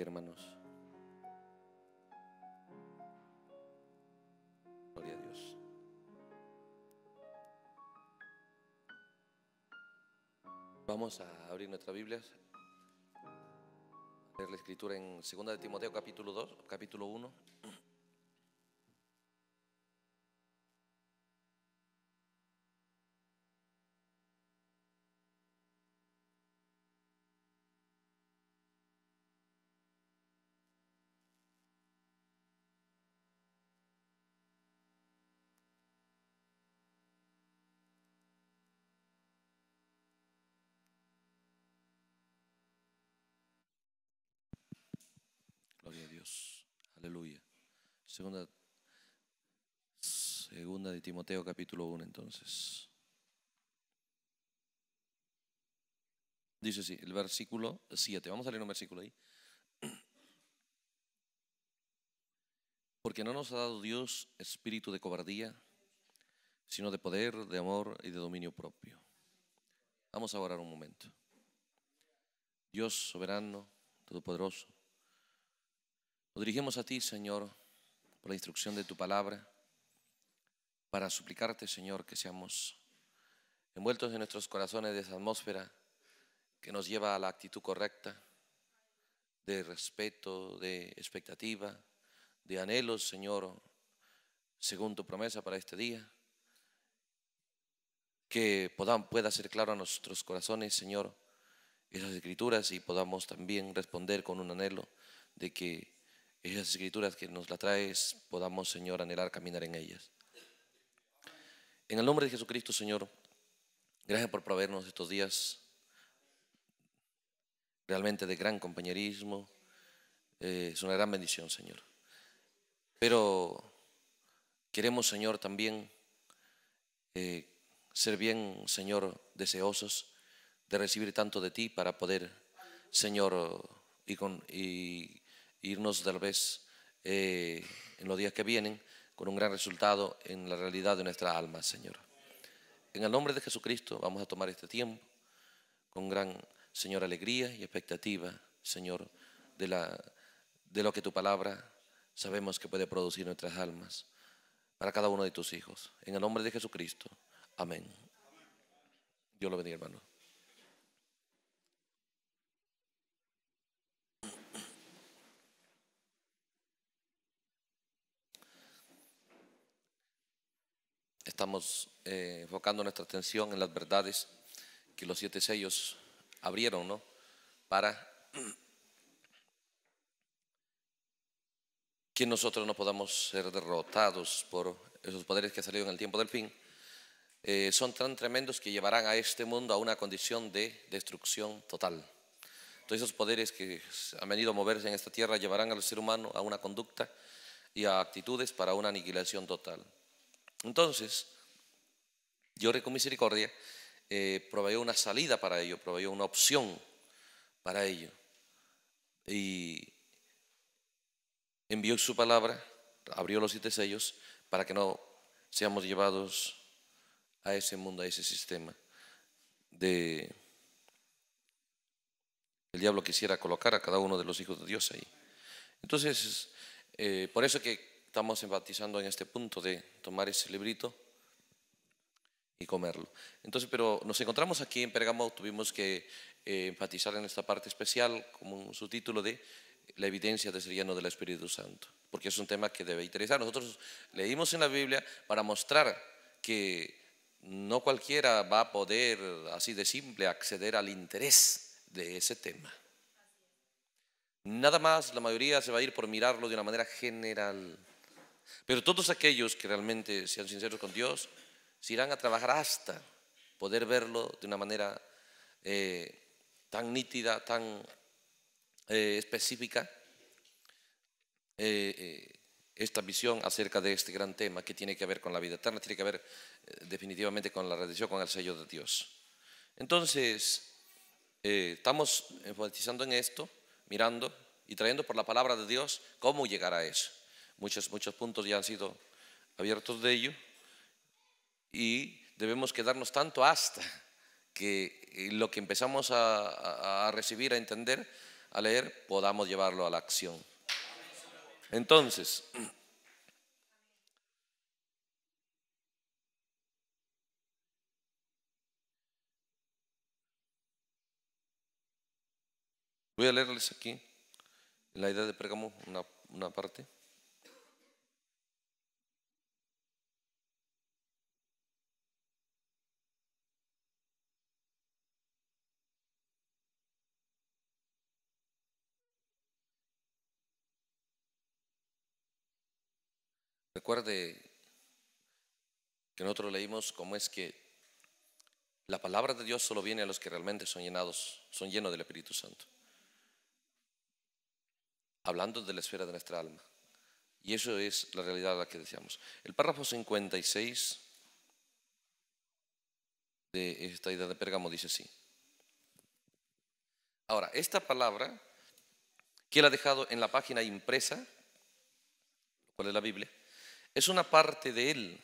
hermanos. Gloria a Dios. Vamos a abrir nuestra Biblia, ver la escritura en 2 de Timoteo capítulo 2, capítulo 1. Segunda, de Timoteo capítulo 1 entonces. Dice así, el versículo 7. Vamos a leer un versículo ahí. Porque no nos ha dado Dios espíritu de cobardía, sino de poder, de amor y de dominio propio. Vamos a orar un momento. Dios soberano, todopoderoso, nos dirigimos a ti, Señor, por la instrucción de tu palabra, para suplicarte, Señor, que seamos envueltos en nuestros corazones de esa atmósfera que nos lleva a la actitud correcta, de respeto, de expectativa, de anhelos, Señor, según tu promesa para este día. Que pueda ser claro a nuestros corazones, Señor, esas escrituras y podamos también responder con un anhelo de que esas escrituras que nos las traes, podamos, Señor, anhelar caminar en ellas. En el nombre de Jesucristo, Señor, gracias por proveernos estos días realmente de gran compañerismo. Eh, es una gran bendición, Señor. Pero queremos, Señor, también eh, ser bien, Señor, deseosos de recibir tanto de ti para poder, Señor, y, con, y irnos tal vez eh, en los días que vienen con un gran resultado en la realidad de nuestra alma, Señor. En el nombre de Jesucristo vamos a tomar este tiempo con gran, Señor, alegría y expectativa, Señor, de, la, de lo que tu palabra sabemos que puede producir nuestras almas para cada uno de tus hijos. En el nombre de Jesucristo. Amén. Dios lo bendiga, hermano. estamos eh, enfocando nuestra atención en las verdades que los siete sellos abrieron, ¿no? Para que nosotros no podamos ser derrotados por esos poderes que salido en el tiempo del fin, eh, son tan tremendos que llevarán a este mundo a una condición de destrucción total. Todos esos poderes que han venido a moverse en esta tierra llevarán al ser humano a una conducta y a actitudes para una aniquilación total. Entonces, yo con misericordia eh, proveyó una salida para ello, proveyó una opción para ello. Y envió su palabra, abrió los siete sellos para que no seamos llevados a ese mundo, a ese sistema de el diablo quisiera colocar a cada uno de los hijos de Dios ahí. Entonces, eh, por eso que estamos enfatizando en este punto de tomar ese librito y comerlo. Entonces, pero nos encontramos aquí en Pergamo, tuvimos que eh, enfatizar en esta parte especial como un subtítulo de la evidencia de ser lleno del Espíritu Santo, porque es un tema que debe interesar. Nosotros leímos en la Biblia para mostrar que no cualquiera va a poder, así de simple, acceder al interés de ese tema. Nada más, la mayoría se va a ir por mirarlo de una manera general. Pero todos aquellos que realmente sean sinceros con Dios, se irán a trabajar hasta poder verlo de una manera eh, tan nítida, tan eh, específica, eh, esta visión acerca de este gran tema que tiene que ver con la vida eterna, tiene que ver definitivamente con la redención, con el sello de Dios. Entonces, estamos enfatizando en esto, mirando y trayendo por la palabra de Dios cómo llegar a eso. Muchos, muchos puntos ya han sido abiertos de ello. Y debemos quedarnos tanto hasta que eh, lo que empezamos a, recibir, a entender, a leer, podamos llevarlo a la acción. Entonces, voy a leerles aquí, en la idea de Pergamón una parte. Recuerde que nosotros leímos cómo es que la palabra de Dios solo viene a los que realmente son llenados, son llenos del Espíritu Santo. Hablando de la esfera de nuestra alma. Y eso es la realidad a la que decíamos. El párrafo 56 de esta idea de Pérgamo dice así. Ahora, esta palabra que él ha dejado en la página impresa, ¿cuál es la Biblia? es una parte de Él.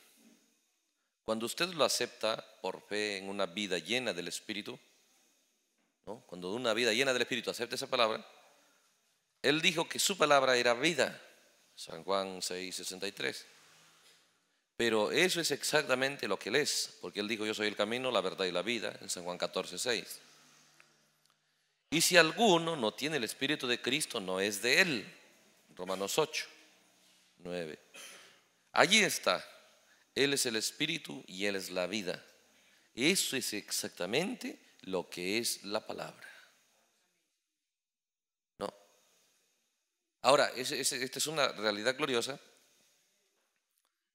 Cuando usted lo acepta por fe en una vida llena del Espíritu, cuando una vida llena del Espíritu acepta esa palabra, Él dijo que su palabra era vida, San Juan 6, 63. Pero eso es exactamente lo que Él es, porque Él dijo, yo soy el camino, la verdad y la vida, en San Juan 14, 6. Y si alguno no tiene el Espíritu de Cristo, no es de Él, Romanos 8, 9. Allí está. Él es el espíritu y Él es la vida. Eso es exactamente lo que es la palabra. Ahora, esta es una realidad gloriosa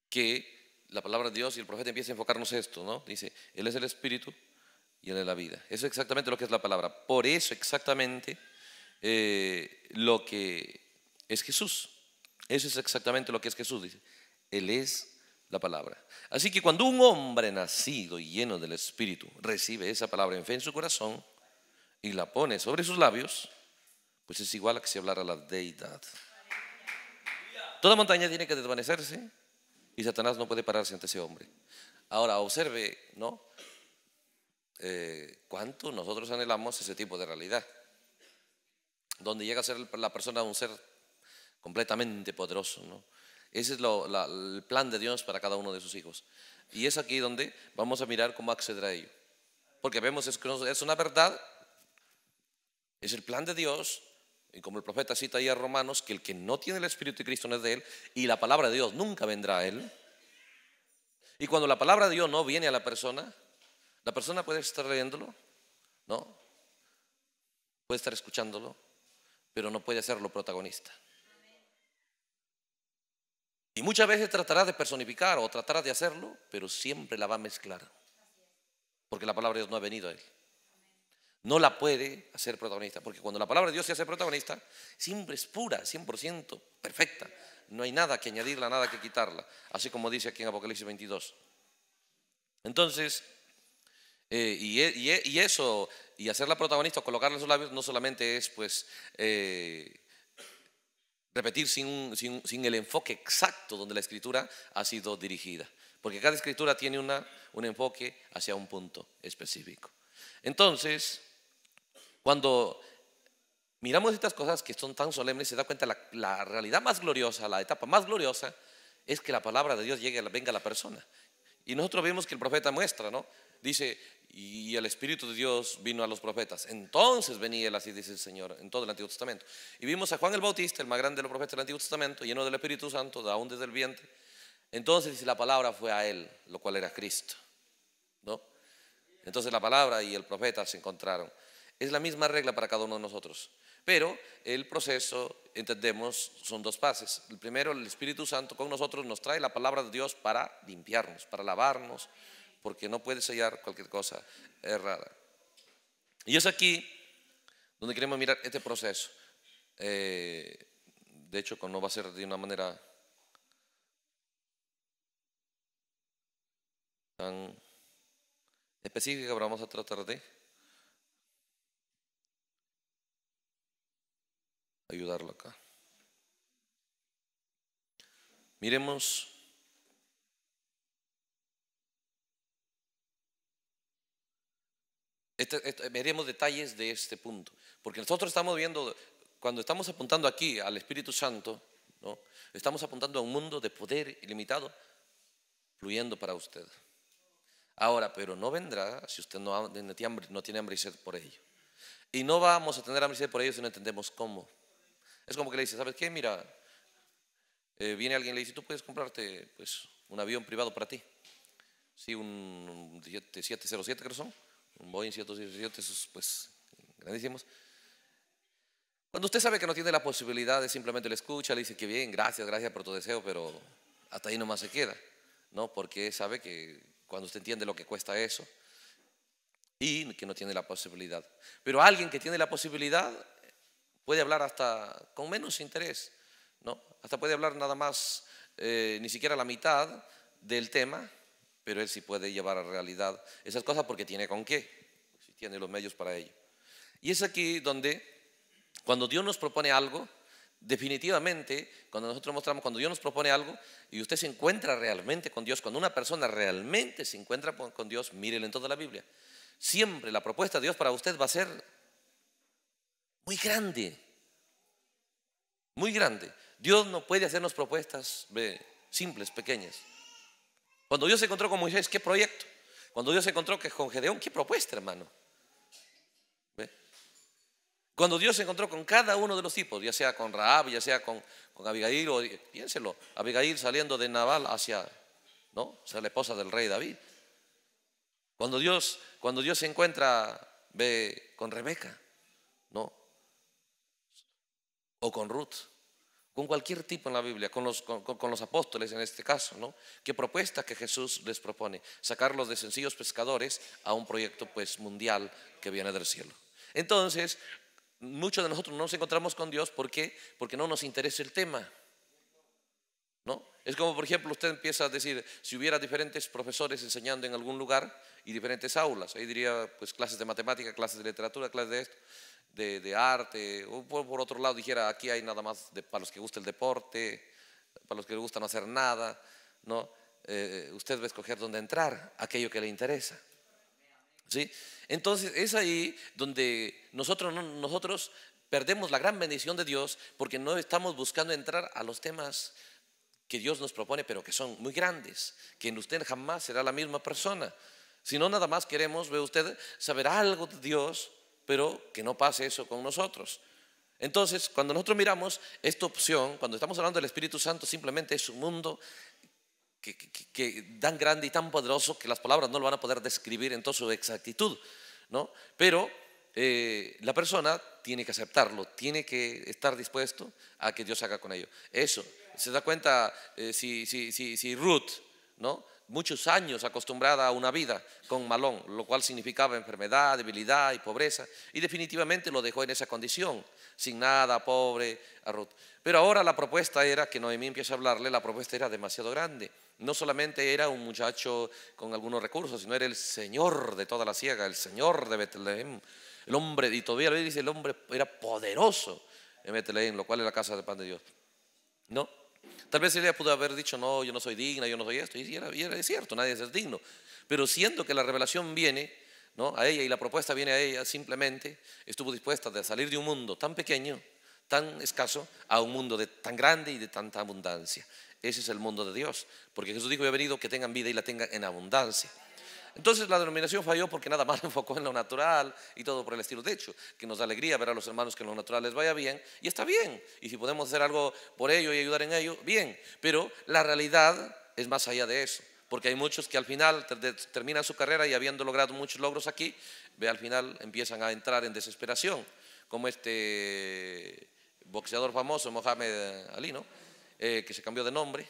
que la palabra de Dios y el profeta empieza a enfocarnos esto, ¿no? Dice, Él es el espíritu y Él es la vida. Eso es exactamente lo que es la palabra. Por eso exactamente eh, lo que es Jesús. Eso es exactamente lo que es Jesús. Dice, él es la palabra. Así que cuando un hombre nacido y lleno del Espíritu recibe esa palabra en fe en su corazón y la pone sobre sus labios, pues es igual a que si hablara la deidad. Toda montaña tiene que desvanecerse y Satanás no puede pararse ante ese hombre. Ahora, observe, ¿no? Eh, ¿Cuánto nosotros anhelamos ese tipo de realidad? Donde llega a ser la persona un ser completamente poderoso, ¿no? Ese es el plan de Dios para cada uno de sus hijos. Y es aquí donde vamos a mirar cómo acceder a ello. Porque vemos es, es una verdad, es el plan de Dios, y como el profeta cita ahí a Romanos, que el que no tiene el Espíritu de Cristo no es de él, y la palabra de Dios nunca vendrá a él. Y cuando la palabra de Dios no viene a la persona, la persona puede estar leyéndolo, ¿no? Puede estar escuchándolo, pero no puede hacerlo protagonista. Y muchas veces tratará de personificar o tratará de hacerlo, pero siempre la va a mezclar. Porque la palabra de Dios no ha venido a él. No la puede hacer protagonista. Porque cuando la palabra de Dios se hace protagonista, siempre es pura, 100%, perfecta. No hay nada que añadirla, nada que quitarla. Así como dice aquí en Apocalipsis 22. Entonces, eh, y, e, y, e, y, eso, y hacerla protagonista, colocarla en sus labios, no solamente es pues... Eh, repetir sin, el enfoque exacto donde la escritura ha sido dirigida. Porque cada escritura tiene un enfoque hacia un punto específico. Entonces, cuando miramos estas cosas que son tan solemnes, se da cuenta la, la realidad más gloriosa, la etapa más gloriosa, es que la palabra de Dios llegue, venga a la persona. Y nosotros vemos que el profeta muestra, ¿no? dice, y el Espíritu de Dios vino a los profetas. Entonces venía él, así dice el Señor, en todo el Antiguo Testamento. Y vimos a Juan el Bautista, el más grande de los profetas del Antiguo Testamento, lleno del Espíritu Santo, aún desde el vientre. Entonces dice, la palabra fue a él, lo cual era Cristo. ¿No? Entonces la palabra y el profeta se encontraron. Es la misma regla para cada uno de nosotros. Pero el proceso, entendemos, son dos pases. El primero, el Espíritu Santo con nosotros nos trae la palabra de Dios para limpiarnos, para lavarnos, porque no puede hallar cualquier cosa errada. Y es aquí donde queremos mirar este proceso. Eh, de hecho, no va a ser de una manera tan específica, pero vamos a tratar de ayudarlo acá. Miremos Este, este, veremos detalles de este punto. Porque nosotros estamos viendo, cuando estamos apuntando aquí al Espíritu Santo, ¿no? estamos apuntando a un mundo de poder ilimitado fluyendo para usted. Ahora, pero no vendrá si usted no, tiene, hambre, y sed por ello. Y no vamos a tener hambre y sed por ello si no entendemos cómo. Es como que le dice, ¿sabes qué? Mira, eh, viene alguien y le dice, tú puedes comprarte pues, un avión privado para ti. Sí, un 707 creo son un Boeing y esos pues grandísimos. Cuando usted sabe que no tiene la posibilidad simplemente le escucha, le dice que bien, gracias, gracias por tu deseo, pero hasta ahí nomás se queda, ¿no? Porque sabe que cuando usted entiende lo que cuesta eso y que no tiene la posibilidad. Pero alguien que tiene la posibilidad puede hablar hasta con menos interés, ¿no? Hasta puede hablar nada más, eh, ni siquiera la mitad del tema pero él sí puede llevar a realidad esas cosas porque tiene con qué, si tiene los medios para ello. Y es aquí donde, cuando Dios nos propone algo, definitivamente, cuando nosotros mostramos, cuando Dios nos propone algo y usted se encuentra realmente con Dios, cuando una persona realmente se encuentra con Dios, mírele en toda la Biblia, siempre la propuesta de Dios para usted va a ser muy grande, muy grande. Dios no puede hacernos propuestas simples, pequeñas. Cuando Dios se encontró con Moisés, ¿qué proyecto? Cuando Dios se encontró con Gedeón, ¿qué propuesta, hermano? Cuando Dios se encontró con cada uno de los tipos, ya sea con Raab, ya sea con, Abigail, o, piénselo, Abigail saliendo de Nabal hacia, ¿no? O la esposa del rey David. Cuando Dios, cuando Dios se encuentra con Rebeca, ¿no? O con Ruth con cualquier tipo en la Biblia, con los, apóstoles en este caso, ¿no? ¿Qué propuesta que Jesús les propone? Sacarlos de sencillos pescadores a un proyecto pues mundial que viene del cielo. Entonces, muchos de nosotros no nos encontramos con Dios, ¿por qué? Porque no nos interesa el tema. ¿No? Es como, por ejemplo, usted empieza a decir, si hubiera diferentes profesores enseñando en algún lugar y diferentes aulas, ahí diría, pues clases de matemática, clases de literatura, clases de esto de, arte, o por, otro lado dijera, aquí hay nada más para los que gusta el deporte, para los que les gusta no hacer nada, ¿no? Eh, usted va a escoger dónde entrar, aquello que le interesa. ¿Sí? Entonces es ahí donde nosotros, nosotros perdemos la gran bendición de Dios porque no estamos buscando entrar a los temas que Dios nos propone, pero que son muy grandes, que en usted jamás será la misma persona. Si no, nada más queremos, ve usted, saber algo de Dios pero que no pase eso con nosotros. Entonces, cuando nosotros miramos esta opción, cuando estamos hablando del Espíritu Santo, simplemente es un mundo que, tan grande y tan poderoso que las palabras no lo van a poder describir en toda su exactitud, ¿no? Pero eh, la persona tiene que aceptarlo, tiene que estar dispuesto a que Dios haga con ello. Eso, se da cuenta eh, si, si, si, si Ruth, ¿no? muchos años acostumbrada a una vida con malón, lo cual significaba enfermedad, debilidad y pobreza, y definitivamente lo dejó en esa condición, sin nada, pobre, a Pero ahora la propuesta era, que Noemí empieza a hablarle, la propuesta era demasiado grande. No solamente era un muchacho con algunos recursos, sino era el señor de toda la ciega, el señor de Betlehem, el hombre, y todavía dice, el hombre era poderoso en Betlehem, lo cual es la casa del pan de Dios. ¿No? Tal vez ella pudo haber dicho, no, yo no soy digna, yo no soy esto. Y era, cierto, nadie es digno. Pero siendo que la revelación viene a ella y la propuesta viene a ella, simplemente estuvo dispuesta de salir de un mundo tan pequeño, tan escaso, a un mundo de tan grande y de tanta abundancia. Ese es el mundo de Dios. Porque Jesús dijo, yo he venido que tengan vida y la tengan en abundancia. Entonces la denominación falló porque nada más enfocó en lo natural y todo por el estilo. De hecho, que nos da alegría ver a los hermanos que en lo natural les vaya bien y está bien. Y si podemos hacer algo por ello y ayudar en ello, bien. Pero la realidad es más allá de eso. Porque hay muchos que al final terminan su carrera y habiendo logrado muchos logros aquí, al final empiezan a entrar en desesperación. Como este boxeador famoso, Mohamed Alino, eh, que se cambió de nombre.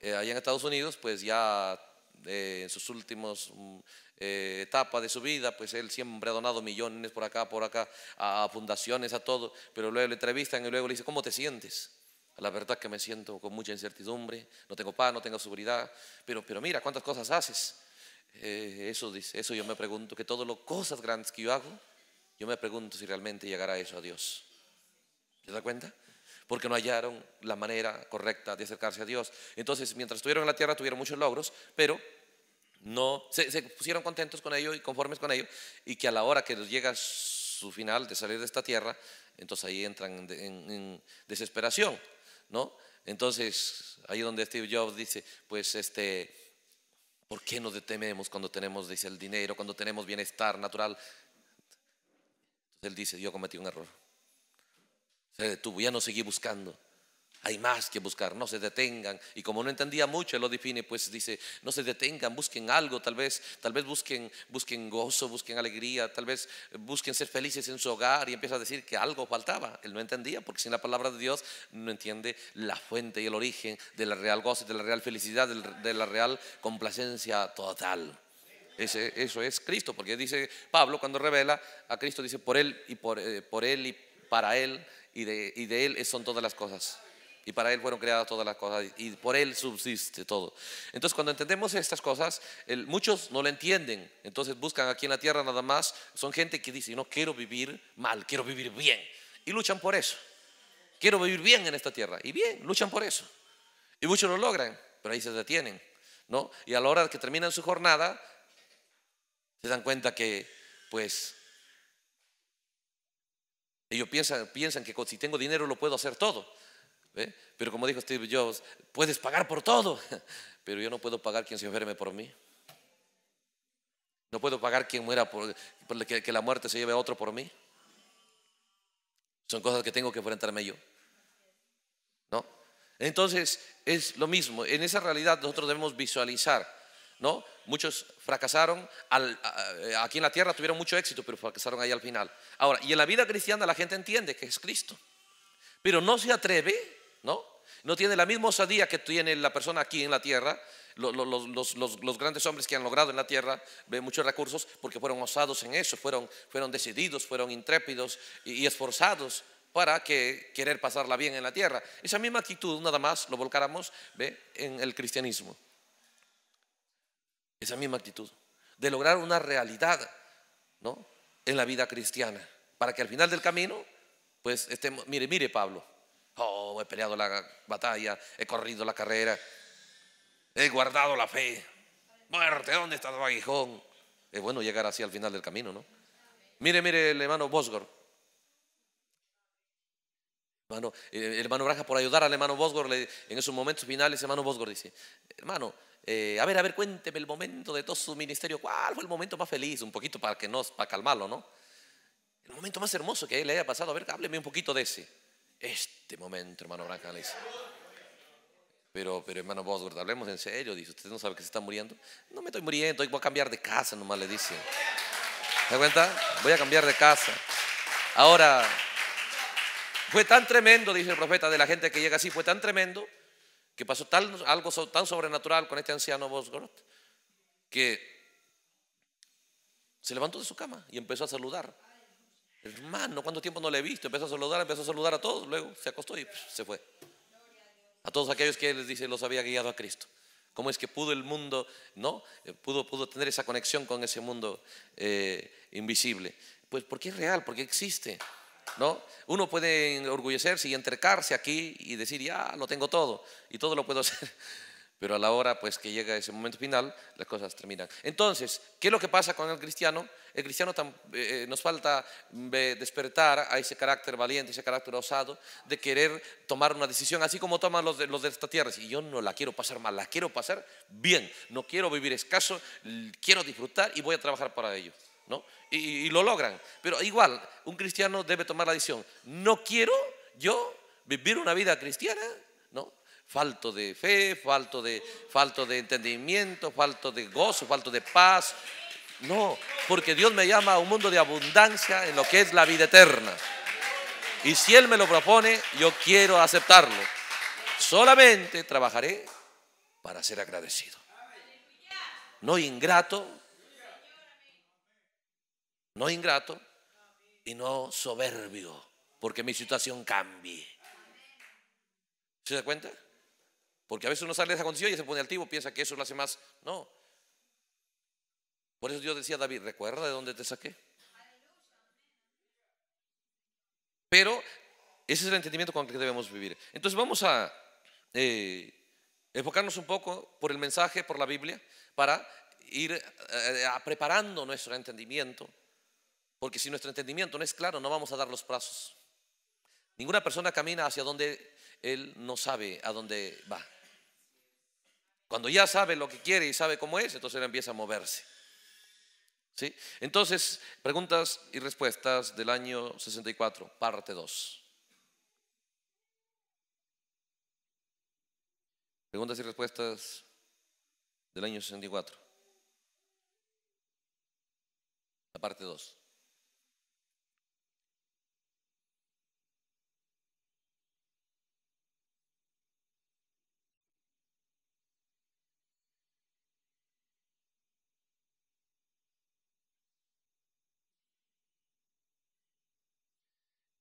Eh, allá en Estados Unidos, pues ya en sus últimos mm, eh, etapas de su vida, pues él siempre ha donado millones por acá, por acá, a, fundaciones, a todo, pero luego le entrevistan y luego le dicen, ¿cómo te sientes? La verdad que me siento con mucha incertidumbre, no tengo paz, no tengo seguridad, pero, pero mira cuántas cosas haces. Eh, eso, dice, eso yo me pregunto, que todas las cosas grandes que yo hago, yo me pregunto si realmente llegará eso a Dios. ¿Te das cuenta? porque no hallaron la manera correcta de acercarse a Dios. Entonces, mientras estuvieron en la tierra, tuvieron muchos logros, pero no se, pusieron contentos con ello y conformes con ello, y que a la hora que llega su final de salir de esta tierra, entonces ahí entran en, desesperación, ¿no? Entonces, ahí donde Steve Jobs dice, pues este, ¿por qué nos detenemos cuando tenemos, dice, el dinero, cuando tenemos bienestar natural? él dice, yo cometí un error. Se ya no seguir buscando. Hay más que buscar, no se detengan. Y como no entendía mucho, él lo define, pues dice, no se detengan, busquen algo, tal vez, tal vez busquen, busquen gozo, busquen alegría, tal vez busquen ser felices en su hogar. Y empieza a decir que algo faltaba. Él no entendía, porque sin la palabra de Dios no entiende la fuente y el origen de la real gozo, de la real felicidad, de la real complacencia total. eso es Cristo, porque dice Pablo cuando revela a Cristo, dice, por él y por eh, él y para él y de, Él son todas las cosas. Y para Él fueron creadas todas las cosas y por Él subsiste todo. Entonces cuando entendemos estas cosas, muchos no lo entienden. Entonces buscan aquí en la tierra nada más. Son gente que dice, no quiero vivir mal, quiero vivir bien. Y luchan por eso. Quiero vivir bien en esta tierra. Y bien, luchan por eso. Y muchos lo logran, pero ahí se detienen. ¿no? Y a la hora que terminan su jornada, se dan cuenta que pues ellos piensan, que si tengo dinero lo puedo hacer todo. Pero como dijo Steve Jobs, puedes pagar por todo, pero yo no puedo pagar quien se enferme por mí. No puedo pagar quien muera por, que, la muerte se lleve a otro por mí. Son cosas que tengo que enfrentarme yo. ¿No? Entonces es lo mismo. En esa realidad nosotros debemos visualizar, ¿no? Muchos fracasaron aquí en la tierra, tuvieron mucho éxito, pero fracasaron ahí al final. Ahora, y en la vida cristiana la gente entiende que es Cristo, pero no se atreve, ¿no? No tiene la misma osadía que tiene la persona aquí en la tierra. Los, grandes hombres que han logrado en la tierra ven muchos recursos porque fueron osados en eso, fueron, decididos, fueron intrépidos y, esforzados para que querer pasarla bien en la tierra. Esa misma actitud nada más lo volcáramos en el cristianismo. Esa misma actitud. De lograr una realidad, ¿no? En la vida cristiana. Para que al final del camino, pues estemos. Mire, mire, Pablo. Oh, he peleado la batalla, he corrido la carrera, he guardado la fe. Muerte, ¿dónde está el aguijón? Es bueno llegar así al final del camino, ¿no? Mire, mire, el hermano Bosgor Hermano, eh, hermano Braja, por ayudar al hermano Bosgor en esos momentos finales, hermano Bosgor dice, hermano, eh, a ver, a ver, cuénteme el momento de todo su ministerio, ¿cuál fue el momento más feliz? Un poquito para que nos, para calmarlo, ¿no? El momento más hermoso que él le haya pasado, a ver, hábleme un poquito de ese. Este momento, hermano Braja, le dice. Pero, pero hermano Bosgor, hablemos en serio, dice, usted no sabe que se está muriendo. No me estoy muriendo, voy a cambiar de casa, nomás le dice. ¿Se da cuenta? Voy a cambiar de casa. Ahora, fue tan tremendo, dice el profeta, de la gente que llega así, fue tan tremendo que pasó tal, algo tan sobrenatural con este anciano Bosgorot que se levantó de su cama y empezó a saludar. Hermano, ¿cuánto tiempo no le he visto? Empezó a saludar, empezó a saludar a todos, luego se acostó y se fue. A todos aquellos que les dice los había guiado a Cristo. ¿Cómo es que pudo el mundo, no? Eh, pudo, pudo tener esa conexión con ese mundo eh, invisible. Pues porque es real, porque existe. Uno puede orgullecerse y entrecarse aquí y decir, ya lo tengo todo y todo lo puedo hacer. Pero a la hora pues que llega ese momento final, las cosas terminan. Entonces, ¿qué es lo que pasa con el cristiano? El cristiano eh, eh, nos falta mm, eh, despertar a ese carácter valiente, ese carácter osado de querer tomar una decisión, así como toman los de, los de esta tierra. Y yo no la quiero pasar mal, la quiero pasar bien. No quiero vivir escaso, quiero disfrutar y voy a trabajar para ello. ¿no? Y, lo logran. Pero igual, un cristiano debe tomar la decisión, no quiero yo vivir una vida cristiana, ¿no? Falto de fe, falto de, falto de entendimiento, falto de gozo, falto de paz. No, porque Dios me llama a un mundo de abundancia en lo que es la vida eterna. Y si Él me lo propone, yo quiero aceptarlo. Solamente trabajaré para ser agradecido. No ingrato, no ingrato y no soberbio, porque mi situación cambie. ¿Se da cuenta? Porque a veces uno sale de esa condición y se pone altivo, piensa que eso lo hace más. No. Por eso Dios decía a David, recuerda de dónde te saqué. Pero ese es el entendimiento con el que debemos vivir. Entonces vamos a eh, enfocarnos un poco por el mensaje, por la Biblia, para ir eh, preparando nuestro entendimiento porque si nuestro entendimiento no es claro, no vamos a dar los pasos. Ninguna persona camina hacia donde él no sabe a dónde va. Cuando ya sabe lo que quiere y sabe cómo es, entonces él empieza a moverse. ¿Sí? Entonces, preguntas y respuestas del año 64, parte 2. Preguntas y respuestas del año 64. La parte 2.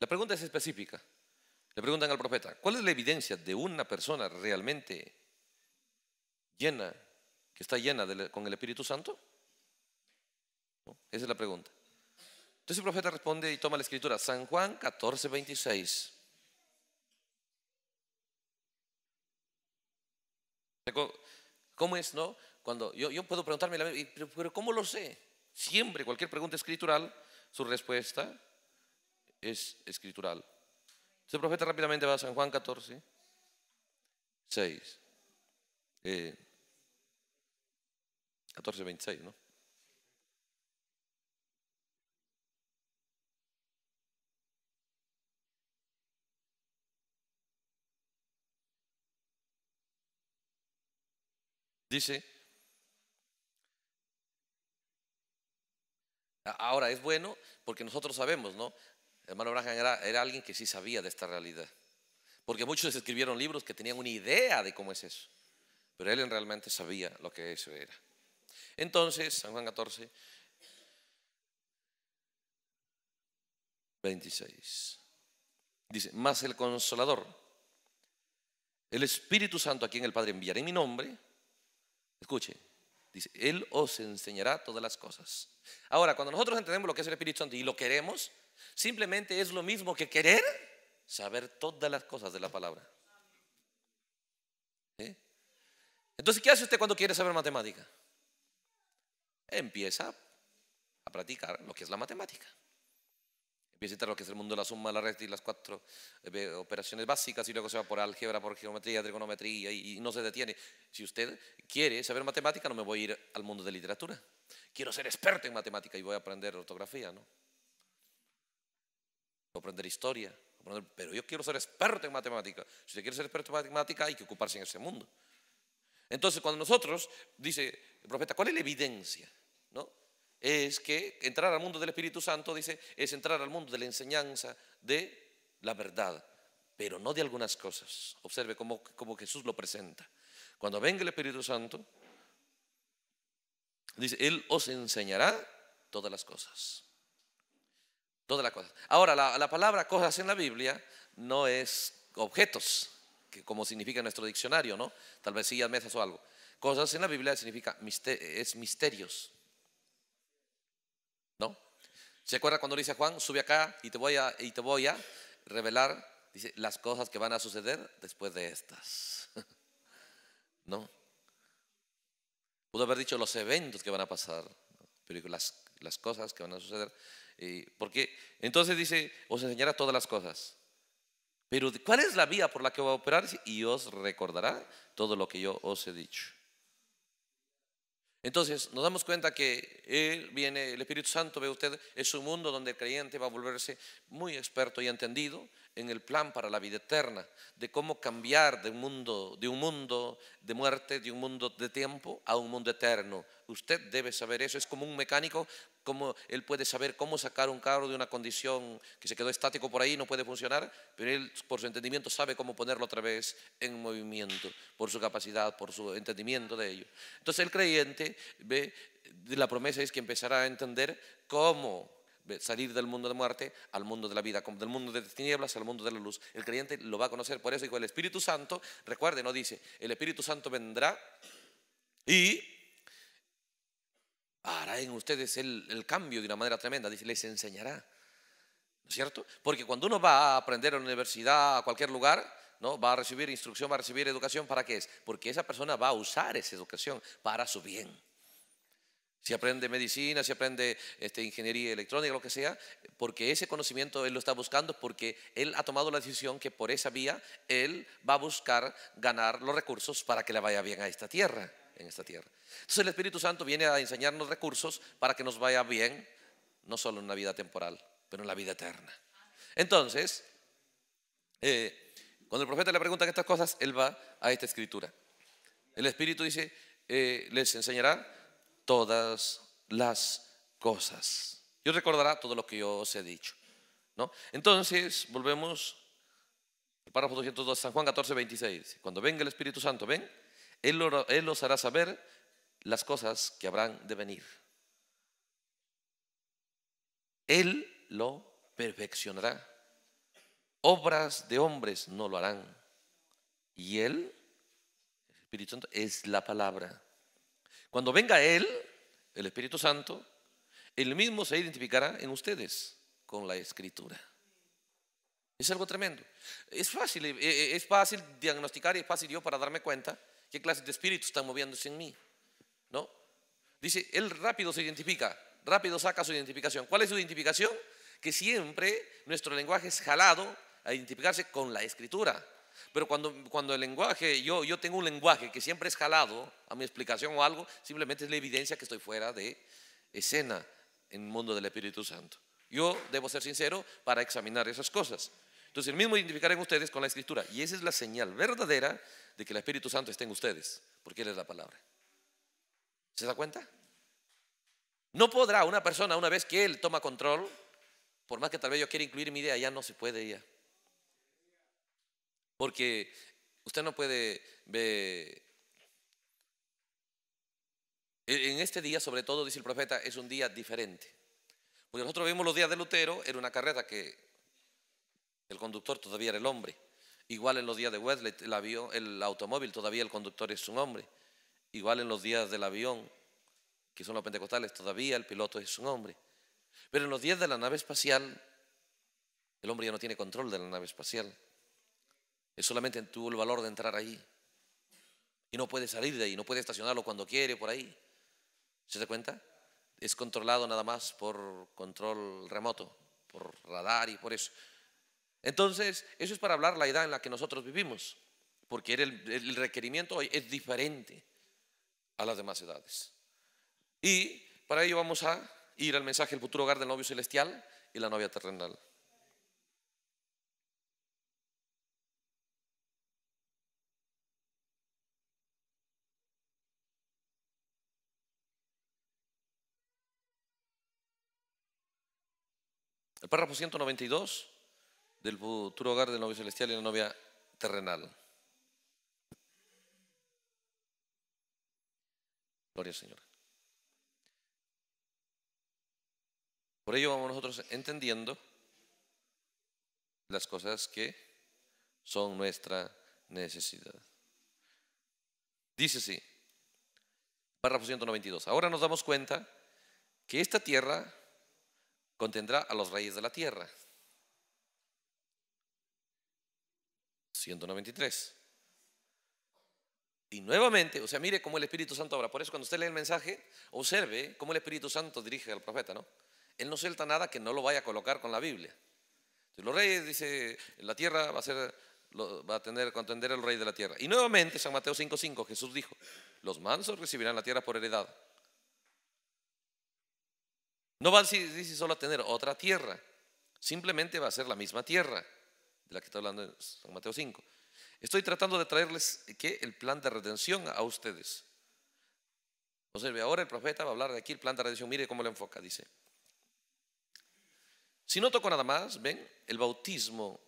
La pregunta es específica. Le preguntan al profeta, ¿cuál es la evidencia de una persona realmente llena, que está llena con el Espíritu Santo? Esa es la pregunta. Entonces el profeta responde y toma la escritura, San Juan 14, 26. ¿Cómo es, no? Cuando yo, puedo preguntarme, pero, pero ¿cómo lo sé? Siempre cualquier pregunta escritural, su respuesta es escritural. Este profeta rápidamente va a San Juan 14, 6. Eh, 14, 26, ¿no? Dice, ahora es bueno porque nosotros sabemos, ¿no? hermano Branham era, era alguien que sí sabía de esta realidad. Porque muchos escribieron libros que tenían una idea de cómo es eso. Pero él realmente sabía lo que eso era. Entonces, San Juan 14, 26. Dice, más el consolador, el Espíritu Santo a quien el Padre enviará en mi nombre, escuche, dice, Él os enseñará todas las cosas. Ahora, cuando nosotros entendemos lo que es el Espíritu Santo y lo queremos, Simplemente es lo mismo que querer saber todas las cosas de la palabra. Entonces, ¿qué hace usted cuando quiere saber matemática? Empieza a practicar lo que es la matemática. Empieza a lo que es el mundo de la suma, la recta y las cuatro eh, operaciones básicas y luego se va por álgebra, por geometría, trigonometría y, y no se detiene. Si usted quiere saber matemática, no me voy a ir al mundo de literatura. Quiero ser experto en matemática y voy a aprender ortografía, ¿no? aprender historia, pero yo quiero ser experto en matemática. Si usted quiere ser experto en matemática, hay que ocuparse en ese mundo. Entonces, cuando nosotros, dice el profeta, ¿cuál es la evidencia? Es que entrar al mundo del Espíritu Santo, dice, es entrar al mundo de la enseñanza de la verdad, pero no de algunas cosas. Observe cómo, cómo Jesús lo presenta. Cuando venga el Espíritu Santo, dice, Él os enseñará todas las cosas. Todas las cosas. Ahora, la, palabra cosas en la Biblia no es objetos, que como significa nuestro diccionario, ¿no? Tal vez sillas, mesas o algo. Cosas en la Biblia significa es misterios. ¿No? ¿Se acuerda cuando dice Juan, sube acá y te voy a, y te voy a revelar dice, las cosas que van a suceder después de estas? ¿No? Pudo haber dicho los eventos que van a pasar, pero las, las cosas que van a suceder eh, porque entonces dice, os enseñará todas las cosas. Pero ¿cuál es la vía por la que va a operar? Y os recordará todo lo que yo os he dicho. Entonces nos damos cuenta que Él viene, el Espíritu Santo, ve usted, es un mundo donde el creyente va a volverse muy experto y entendido, en el plan para la vida eterna, de cómo cambiar de un mundo de, un mundo de muerte, de un mundo de tiempo a un mundo eterno. Usted debe saber eso, es como un mecánico, como él puede saber cómo sacar un carro de una condición que se quedó estático por ahí, no puede funcionar, pero él por su entendimiento sabe cómo ponerlo otra vez en movimiento, por su capacidad, por su entendimiento de ello. Entonces el creyente ve, la promesa es que empezará a entender cómo salir del mundo de muerte al mundo de la vida, del mundo de tinieblas al mundo de la luz. El creyente lo va a conocer, por eso dijo el Espíritu Santo, recuerde, no dice, el Espíritu Santo vendrá y hará en ustedes el, cambio de una manera tremenda, dice, les enseñará. ¿Cierto? Porque cuando uno va a aprender en la universidad, a cualquier lugar, ¿no? Va a recibir instrucción, va a recibir educación, ¿para qué es? Porque esa persona va a usar esa educación para su bien si aprende medicina, si aprende este, ingeniería electrónica, lo que sea, porque ese conocimiento él lo está buscando, porque él ha tomado la decisión que por esa vía él va a buscar ganar los recursos para que le vaya bien a esta tierra, en esta tierra. Entonces el Espíritu Santo viene a enseñarnos recursos para que nos vaya bien, no solo en la vida temporal, pero en la vida eterna. Entonces, eh, cuando el profeta le pregunta estas cosas, él va a esta escritura. El Espíritu dice, eh, les enseñará todas las cosas. Yo recordará todo lo que yo os he dicho. ¿no? Entonces, volvemos al párrafo 202, San Juan 14, 26. Cuando venga el Espíritu Santo, ven, Él, él os hará saber las cosas que habrán de venir. Él lo perfeccionará. Obras de hombres no lo harán. Y Él, el Espíritu Santo, es la palabra. Cuando venga Él, el Espíritu Santo, Él mismo se identificará en ustedes con la escritura. Es algo tremendo. Es fácil, eh, eh, es fácil diagnosticar y es fácil yo para darme cuenta qué clase de espíritu está moviéndose en mí. ¿No? Dice, Él rápido se identifica, rápido saca su identificación. ¿Cuál es su identificación? Que siempre nuestro lenguaje es jalado a identificarse con la escritura. Pero cuando, el lenguaje, yo, tengo un lenguaje que siempre es jalado a mi explicación o algo, simplemente es la evidencia que estoy fuera de escena en el mundo del Espíritu Santo. Yo debo ser sincero para examinar esas cosas. Entonces, el mismo identificar en ustedes con la Escritura. Y esa es la señal verdadera de que el Espíritu Santo está en ustedes, porque Él es la palabra. ¿Se da cuenta? No podrá una persona, una vez que Él toma control, por más que tal vez yo quiera incluir mi idea, ya no se puede ya. Porque usted no puede ver... E-, en este día, sobre todo, dice el profeta, es un día diferente. Porque nosotros vimos los días de Lutero, era una carrera que el conductor todavía era el hombre. Igual en los días de Wesley, el, avión, el automóvil, todavía el conductor es un hombre. Igual en los días del avión, que son los pentecostales, todavía el piloto es un hombre. Pero en los días de la nave espacial, el hombre ya no tiene control de la nave espacial solamente tuvo el valor de entrar ahí. Y no puede salir de ahí, no puede estacionarlo cuando quiere por ahí. ¿Se da cuenta? Es controlado nada más por control remoto, por radar y por eso. Entonces, eso es para hablar la edad en la que nosotros vivimos, porque el, el requerimiento hoy es diferente a las demás edades. Y para ello vamos a ir al mensaje El futuro hogar del novio celestial y la novia terrenal. párrafo 192 del futuro hogar del novio celestial y la novia terrenal. Gloria al Señor. Por ello vamos nosotros entendiendo las cosas que son nuestra necesidad. Dice así, párrafo 192. Ahora nos damos cuenta que esta tierra contendrá a los reyes de la tierra. 193. Y nuevamente, o sea, mire cómo el Espíritu Santo obra. Por eso cuando usted lee el mensaje, observe cómo el Espíritu Santo dirige al profeta, ¿no? Él no suelta nada que no lo vaya a colocar con la Biblia. Entonces, los reyes, dice, la tierra va a ser, va a tener, contender el rey de la tierra. Y nuevamente, San Mateo 5.5, Jesús dijo, los mansos recibirán la tierra por heredad no va a decir solo a tener otra tierra, simplemente va a ser la misma tierra de la que está hablando en San Mateo 5. Estoy tratando de traerles que el plan de redención a ustedes. observe ahora el profeta va a hablar de aquí el plan de redención. Mire cómo lo enfoca, dice. Si no toco nada más, ven, el bautismo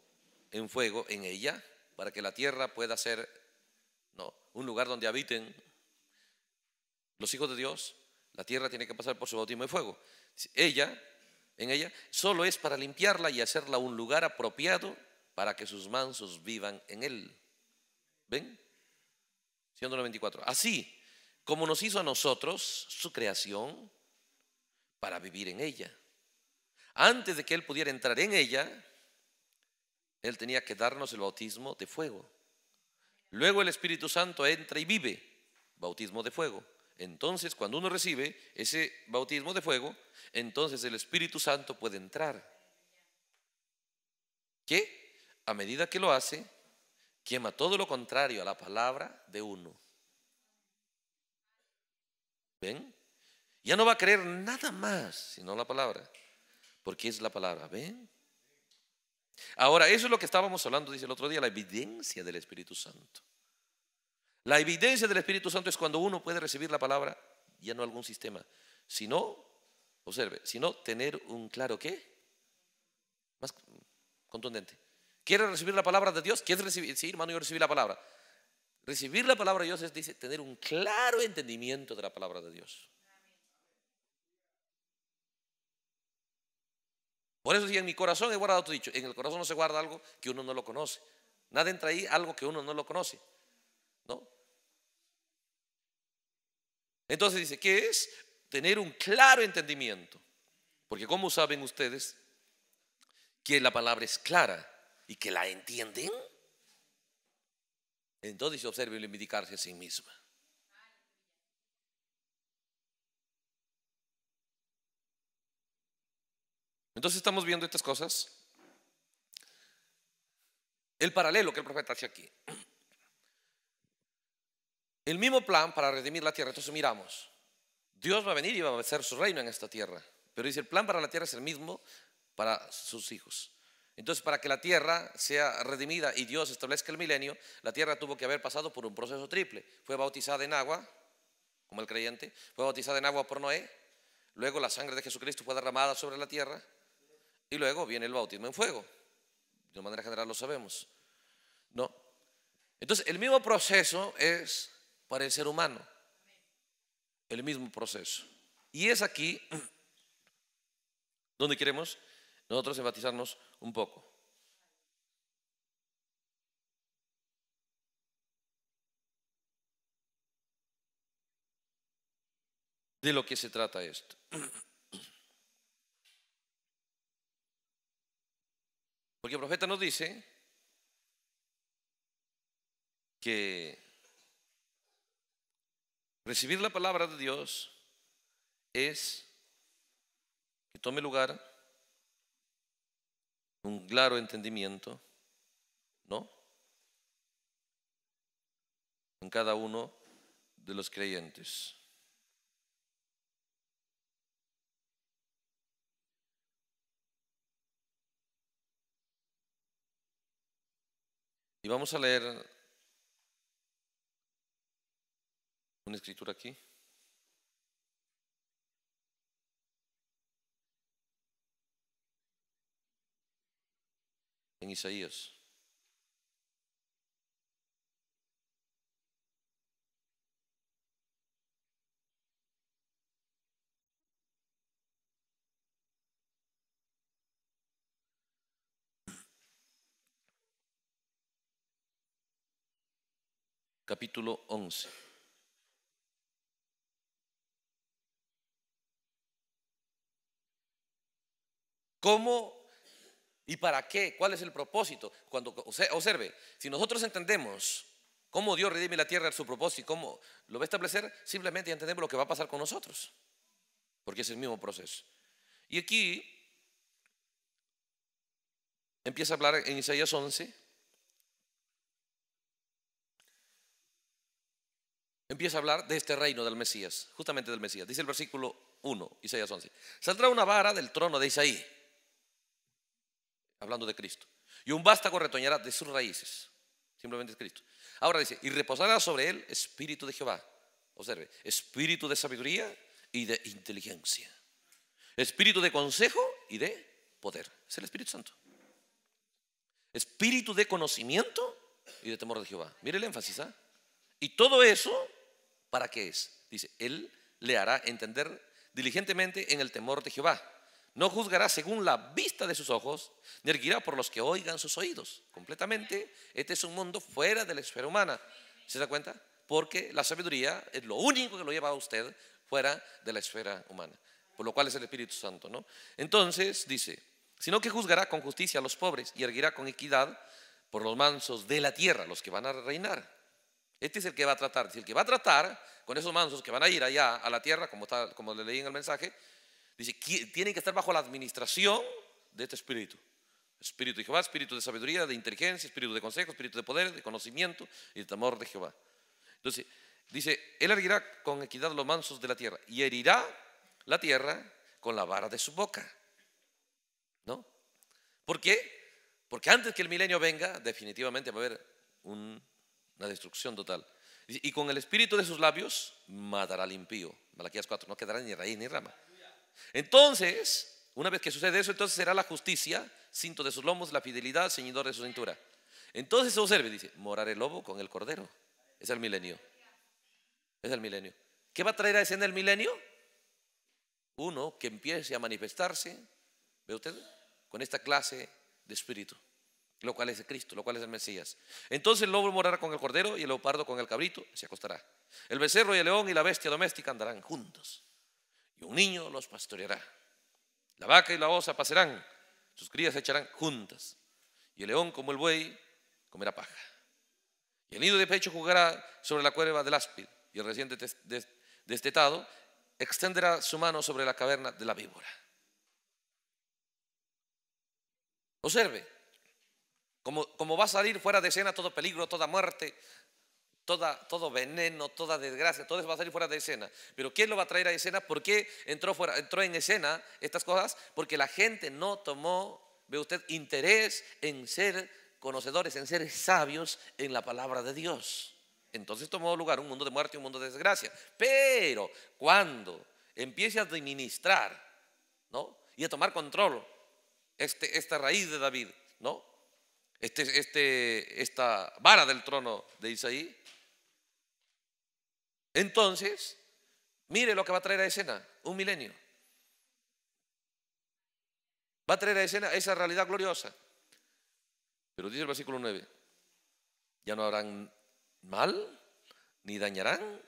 en fuego en ella, para que la tierra pueda ser no, un lugar donde habiten los hijos de Dios, la tierra tiene que pasar por su bautismo en fuego ella, en ella, solo es para limpiarla y hacerla un lugar apropiado para que sus mansos vivan en él. ¿Ven? 194. Así como nos hizo a nosotros su creación para vivir en ella. Antes de que él pudiera entrar en ella, él tenía que darnos el bautismo de fuego. Luego el Espíritu Santo entra y vive, bautismo de fuego. Entonces, cuando uno recibe ese bautismo de fuego, entonces el Espíritu Santo puede entrar. Que a medida que lo hace, quema todo lo contrario a la palabra de uno. ¿Ven? Ya no va a creer nada más, sino la palabra, porque es la palabra. ¿Ven? Ahora, eso es lo que estábamos hablando, dice el otro día, la evidencia del Espíritu Santo. La evidencia del Espíritu Santo es cuando uno puede recibir la palabra, ya no algún sistema, sino, observe, sino tener un claro qué, más contundente. ¿Quieres recibir la palabra de Dios? ¿Quieres recibir? Sí, hermano, yo recibí la palabra. Recibir la palabra de Dios es, dice, tener un claro entendimiento de la palabra de Dios. Por eso si en mi corazón he guardado tu dicho, en el corazón no se guarda algo que uno no lo conoce. Nada entra ahí algo que uno no lo conoce. ¿no? Entonces dice, ¿qué es? Tener un claro entendimiento. Porque ¿cómo saben ustedes que la palabra es clara y que la entienden? Entonces observen indicarse a sí misma. Entonces estamos viendo estas cosas. El paralelo que el profeta hace aquí. El mismo plan para redimir la tierra. Entonces miramos, Dios va a venir y va a hacer su reino en esta tierra. Pero dice, el plan para la tierra es el mismo para sus hijos. Entonces, para que la tierra sea redimida y Dios establezca el milenio, la tierra tuvo que haber pasado por un proceso triple. Fue bautizada en agua, como el creyente, fue bautizada en agua por Noé, luego la sangre de Jesucristo fue derramada sobre la tierra y luego viene el bautismo en fuego. De manera general lo sabemos. ¿No? Entonces, el mismo proceso es para el ser humano. El mismo proceso. Y es aquí donde queremos nosotros enfatizarnos un poco. De lo que se trata esto. Porque el profeta nos dice que Recibir la palabra de Dios es que tome lugar un claro entendimiento, ¿no? En cada uno de los creyentes. Y vamos a leer una escritura aquí. En Isaías. Capítulo 11. ¿Cómo y para qué? ¿Cuál es el propósito? Cuando observe, si nosotros entendemos cómo Dios redime la tierra, a su propósito, y cómo lo va a establecer, simplemente entendemos lo que va a pasar con nosotros, porque es el mismo proceso. Y aquí empieza a hablar en Isaías 11. Empieza a hablar de este reino del Mesías, justamente del Mesías. Dice el versículo 1, Isaías 11. Saldrá una vara del trono de Isaí hablando de Cristo. Y un vástago retoñará de sus raíces, simplemente es Cristo. Ahora dice, y reposará sobre él espíritu de Jehová. Observe, espíritu de sabiduría y de inteligencia. Espíritu de consejo y de poder. Es el Espíritu Santo. Espíritu de conocimiento y de temor de Jehová. Mire el énfasis. ¿ah? ¿Y todo eso para qué es? Dice, Él le hará entender diligentemente en el temor de Jehová. No juzgará según la vista de sus ojos, ni erguirá por los que oigan sus oídos. Completamente, este es un mundo fuera de la esfera humana. ¿Se da cuenta? Porque la sabiduría es lo único que lo lleva a usted fuera de la esfera humana, por lo cual es el Espíritu Santo, ¿no? Entonces dice, sino que juzgará con justicia a los pobres y erguirá con equidad por los mansos de la tierra, los que van a reinar. Este es el que va a tratar. el que va a tratar con esos mansos que van a ir allá a la tierra, como, está, como le leí en el mensaje, Dice, tienen que estar bajo la administración de este espíritu. Espíritu de Jehová, espíritu de sabiduría, de inteligencia, espíritu de consejo, espíritu de poder, de conocimiento y de temor de Jehová. Entonces, dice, él herirá con equidad los mansos de la tierra y herirá la tierra con la vara de su boca. ¿No? ¿Por qué? Porque antes que el milenio venga, definitivamente va a haber una destrucción total. Y con el espíritu de sus labios matará al impío. Malaquías 4, no quedará ni raíz ni rama. Entonces, una vez que sucede eso, entonces será la justicia, cinto de sus lomos, la fidelidad, ceñidor de su cintura. Entonces observe, dice, morar el lobo con el cordero. Es el milenio. Es el milenio. ¿Qué va a traer a en el milenio? Uno que empiece a manifestarse, ¿ve usted? Con esta clase de espíritu, lo cual es el Cristo, lo cual es el Mesías. Entonces el lobo morará con el cordero y el leopardo con el cabrito se acostará. El becerro y el león y la bestia doméstica andarán juntos un niño los pastoreará. La vaca y la osa pasarán, sus crías se echarán juntas, y el león como el buey comerá paja. Y el nido de pecho jugará sobre la cueva del áspid, y el recién destetado extenderá su mano sobre la caverna de la víbora. Observe, como, va a salir fuera de escena todo peligro, toda muerte, todo veneno, toda desgracia, todo eso va a salir fuera de escena. Pero ¿quién lo va a traer a escena? ¿Por qué entró, entró en escena estas cosas? Porque la gente no tomó, ve usted, interés en ser conocedores, en ser sabios en la palabra de Dios. Entonces tomó lugar un mundo de muerte y un mundo de desgracia. Pero cuando empiece a administrar ¿no? y a tomar control este, esta raíz de David, ¿no? Este, este, esta vara del trono de Isaí. Entonces, mire lo que va a traer a escena, un milenio. Va a traer a escena esa realidad gloriosa. Pero dice el versículo 9, ya no harán mal ni dañarán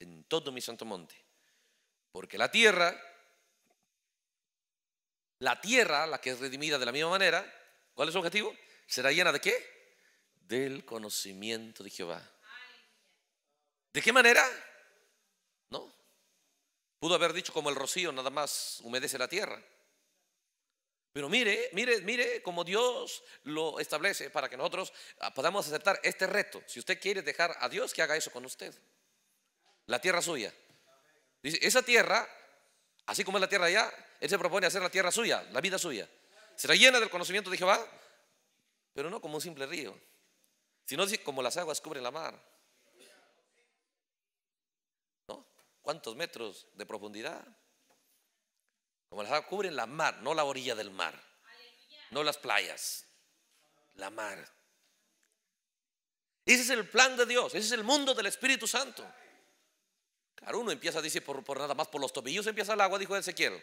en todo mi santo monte, porque la tierra, la tierra, la que es redimida de la misma manera, ¿cuál es su objetivo? será llena de qué? Del conocimiento de Jehová. ¿De qué manera? ¿No? Pudo haber dicho como el rocío, nada más humedece la tierra. Pero mire, mire, mire cómo Dios lo establece para que nosotros ah, podamos aceptar este reto. Si usted quiere dejar a Dios que haga eso con usted, la tierra suya. Dice, esa tierra, así como es la tierra allá, Él se propone hacer la tierra suya, la vida suya. ¿Será llena del conocimiento de Jehová? pero no como un simple río, sino como las aguas cubren la mar. ¿No? ¿Cuántos metros de profundidad? Como las aguas cubren la mar, no la orilla del mar, no las playas, la mar. Ese es el plan de Dios, ese es el mundo del Espíritu Santo. Claro, uno empieza, dice, decir por nada más, por los tobillos empieza el agua, dijo Ezequiel.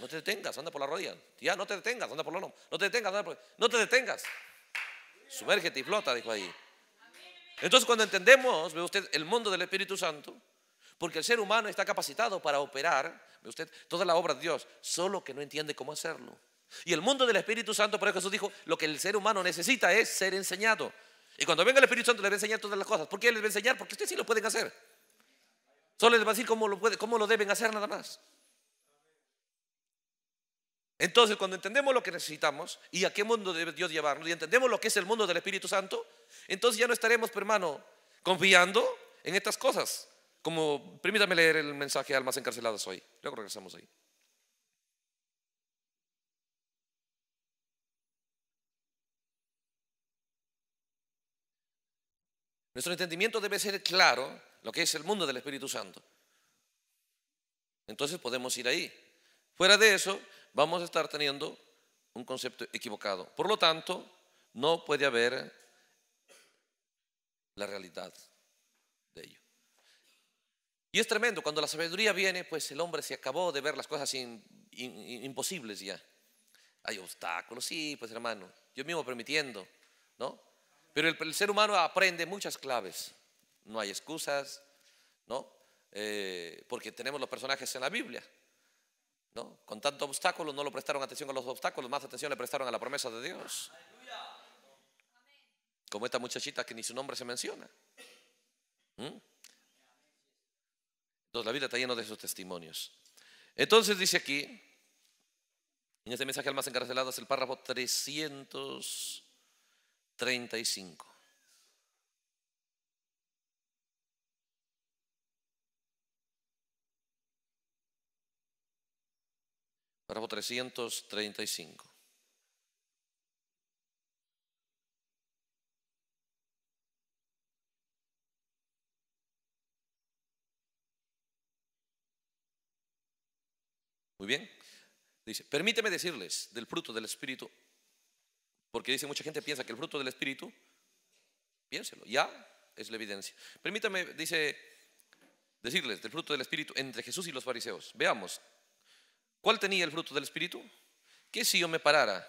No te detengas, anda por la rodilla. Ya, no te detengas, anda por la no No te detengas, No te detengas. Sumérgete y flota, dijo ahí. Entonces cuando entendemos, ve usted, el mundo del Espíritu Santo, porque el ser humano está capacitado para operar, ve usted, toda la obra de Dios, solo que no entiende cómo hacerlo. Y el mundo del Espíritu Santo, por eso Jesús dijo, lo que el ser humano necesita es ser enseñado. Y cuando venga el Espíritu Santo le va a enseñar todas las cosas. ¿Por qué le va a enseñar? Porque ustedes sí lo pueden hacer. Solo les va a decir cómo lo, puede, cómo lo deben hacer nada más. Entonces, cuando entendemos lo que necesitamos y a qué mundo debe Dios llevarnos y entendemos lo que es el mundo del Espíritu Santo, entonces ya no estaremos, hermano, confiando en estas cosas. Como, permítame leer el mensaje de almas encarceladas hoy. Luego regresamos ahí. Nuestro entendimiento debe ser claro lo que es el mundo del Espíritu Santo. Entonces podemos ir ahí. Fuera de eso, vamos a estar teniendo un concepto equivocado. Por lo tanto, no puede haber la realidad de ello. Y es tremendo, cuando la sabiduría viene, pues el hombre se acabó de ver las cosas imposibles ya. Hay obstáculos, sí, pues hermano, yo mismo permitiendo, ¿no? Pero el, ser humano aprende muchas claves, no hay excusas, ¿no? Eh, porque tenemos los personajes en la Biblia, con tanto obstáculo no lo prestaron atención a los obstáculos, más atención le prestaron a la promesa de Dios. Como esta muchachita que ni su nombre se menciona. ¿Mm? Entonces la vida está llena de esos testimonios. Entonces dice aquí, en este mensaje al más encarcelado es el párrafo 335. 335. Muy bien. Dice, permíteme decirles del fruto del Espíritu, porque dice mucha gente piensa que el fruto del Espíritu, piénselo, ya es la evidencia. Permítame, dice, decirles del fruto del Espíritu entre Jesús y los fariseos. Veamos, ¿Cuál tenía el fruto del Espíritu? ¿Qué si yo me parara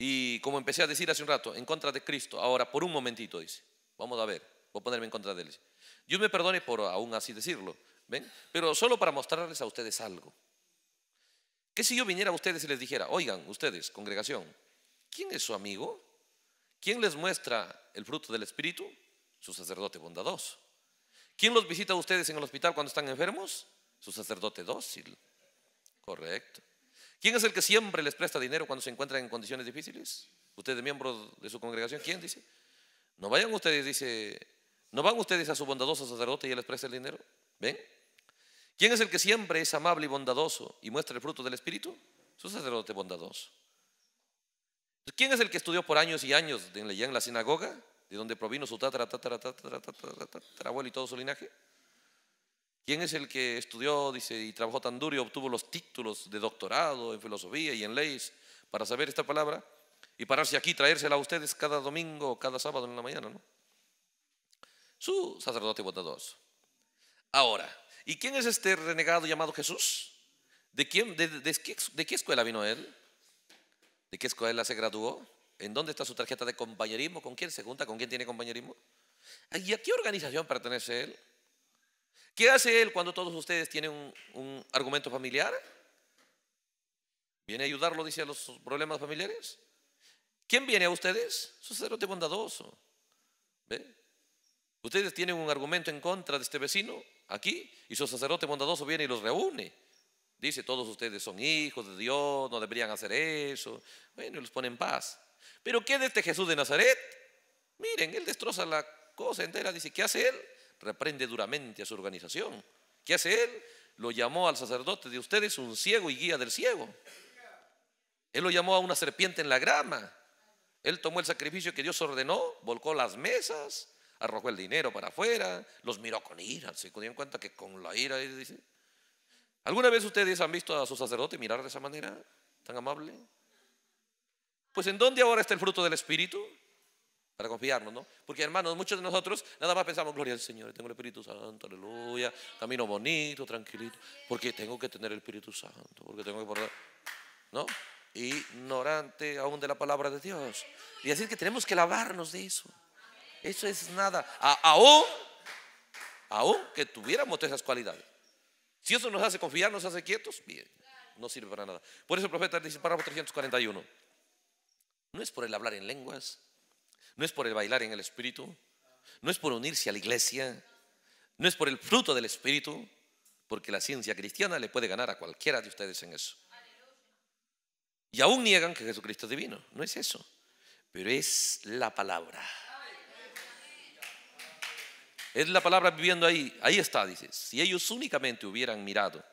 y como empecé a decir hace un rato, en contra de Cristo, ahora por un momentito dice, vamos a ver, voy a ponerme en contra de él. Dios me perdone por aún así decirlo, ¿ven? Pero solo para mostrarles a ustedes algo. ¿Qué si yo viniera a ustedes y les dijera, oigan, ustedes, congregación, ¿quién es su amigo? ¿Quién les muestra el fruto del Espíritu? Su sacerdote bondadoso. ¿Quién los visita a ustedes en el hospital cuando están enfermos? Su sacerdote dócil. Correcto. ¿Quién es el que siempre les presta dinero cuando se encuentran en condiciones difíciles? ¿Ustedes miembros de su congregación? ¿Quién dice? No vayan ustedes, dice, no van ustedes a su bondadoso sacerdote y él les presta el dinero. ¿Ven? ¿Quién es el que siempre es amable y bondadoso y muestra el fruto del Espíritu? Su sacerdote bondadoso. ¿Quién es el que estudió por años y años en la sinagoga, de donde provino su tatara, y todo su linaje? ¿Quién es el que estudió, dice, y trabajó tan duro y obtuvo los títulos de doctorado en filosofía y en leyes para saber esta palabra y pararse aquí, traérsela a ustedes cada domingo, o cada sábado en la mañana, ¿no? Su sacerdote votador. Ahora, ¿y quién es este renegado llamado Jesús? ¿De, quién, de qué escuela vino él? ¿De qué escuela se graduó? ¿En dónde está su tarjeta de compañerismo? ¿Con quién se junta? ¿Con quién tiene compañerismo? ¿Y a qué organización pertenece él? ¿Qué hace él cuando todos ustedes tienen un, argumento familiar? ¿Viene a ayudarlo, dice, a los problemas familiares? ¿Quién viene a ustedes? Su sacerdote bondadoso. ¿Ve? Ustedes tienen un argumento en contra de este vecino aquí y su sacerdote bondadoso viene y los reúne. Dice, todos ustedes son hijos de Dios, no deberían hacer eso. Bueno, y los pone en paz. Pero ¿qué de este Jesús de Nazaret? Miren, él destroza la cosa entera. Dice, ¿qué hace él? reprende duramente a su organización. ¿Qué hace él? Lo llamó al sacerdote de ustedes un ciego y guía del ciego. Él lo llamó a una serpiente en la grama. Él tomó el sacrificio que Dios ordenó, volcó las mesas, arrojó el dinero para afuera, los miró con ira. Se dieron cuenta que con la ira, dice. ¿Alguna vez ustedes han visto a su sacerdote mirar de esa manera tan amable? Pues ¿en dónde ahora está el fruto del Espíritu? Para confiarnos, ¿no? Porque hermanos, muchos de nosotros nada más pensamos, gloria al Señor, tengo el Espíritu Santo, aleluya, camino bonito, tranquilito, porque tengo que tener el Espíritu Santo, porque tengo que ¿no? Ignorante aún de la palabra de Dios. Y así que tenemos que lavarnos de eso. Eso es nada. aún, aún que tuviéramos esas cualidades. Si eso nos hace confiar, nos hace quietos, bien, no sirve para nada. Por eso el profeta dice, párrafo 341, no es por el hablar en lenguas no es por el bailar en el Espíritu, no es por unirse a la iglesia, no es por el fruto del Espíritu, porque la ciencia cristiana le puede ganar a cualquiera de ustedes en eso. Y aún niegan que Jesucristo es divino, no es eso, pero es la palabra. Es la palabra viviendo ahí, ahí está, dices, si ellos únicamente hubieran mirado,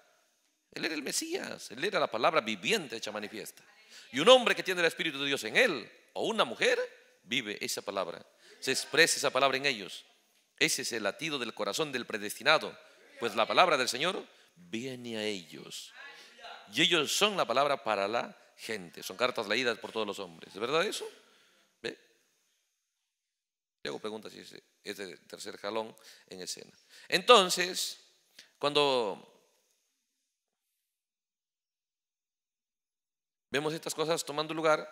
él era el Mesías, él era la palabra viviente hecha manifiesta. Y un hombre que tiene el Espíritu de Dios en él, o una mujer, vive esa palabra, se expresa esa palabra en ellos. Ese es el latido del corazón del predestinado, pues la palabra del Señor viene a ellos. Y ellos son la palabra para la gente, son cartas leídas por todos los hombres. ¿Es verdad eso? ¿Ve? Le hago preguntas si es el tercer jalón en escena. Entonces, cuando vemos estas cosas tomando lugar,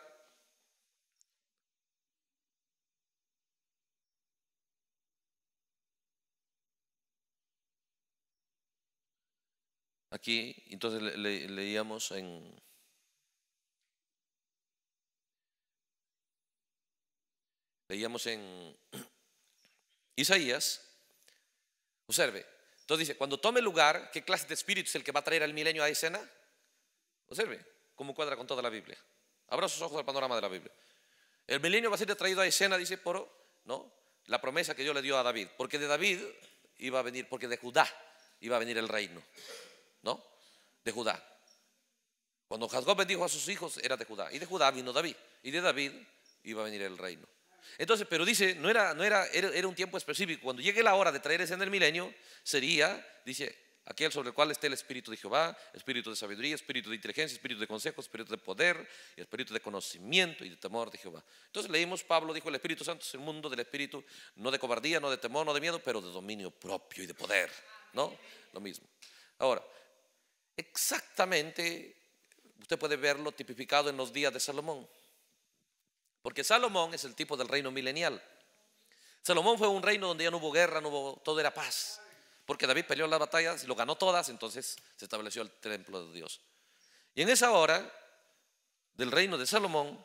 Aquí, entonces leíamos en... Leíamos en Isaías, observe, entonces dice, cuando tome lugar, ¿qué clase de espíritu es el que va a traer al milenio a escena? Observe, como cuadra con toda la Biblia. Abra sus ojos al panorama de la Biblia. El milenio va a ser traído a escena, dice, por ¿no? la promesa que Dios le dio a David, porque de David iba a venir, porque de Judá iba a venir el reino. ¿no? De Judá. Cuando Jacob bendijo a sus hijos, era de Judá. Y de Judá vino David. Y de David iba a venir el reino. Entonces, pero dice, no era, no era, era, un tiempo específico. Cuando llegue la hora de traer ese en el milenio, sería, dice, aquel sobre el cual esté el Espíritu de Jehová, Espíritu de sabiduría, Espíritu de inteligencia, Espíritu de consejo, Espíritu de poder, y Espíritu de conocimiento y de temor de Jehová. Entonces leímos, Pablo dijo, el Espíritu Santo es el mundo del Espíritu, no de cobardía, no de temor, no de miedo, pero de dominio propio y de poder. ¿No? Lo mismo. Ahora, exactamente, usted puede verlo tipificado en los días de Salomón. Porque Salomón es el tipo del reino milenial. Salomón fue un reino donde ya no hubo guerra, no hubo, todo era paz. Porque David peleó las batallas y lo ganó todas, entonces se estableció el templo de Dios. Y en esa hora del reino de Salomón,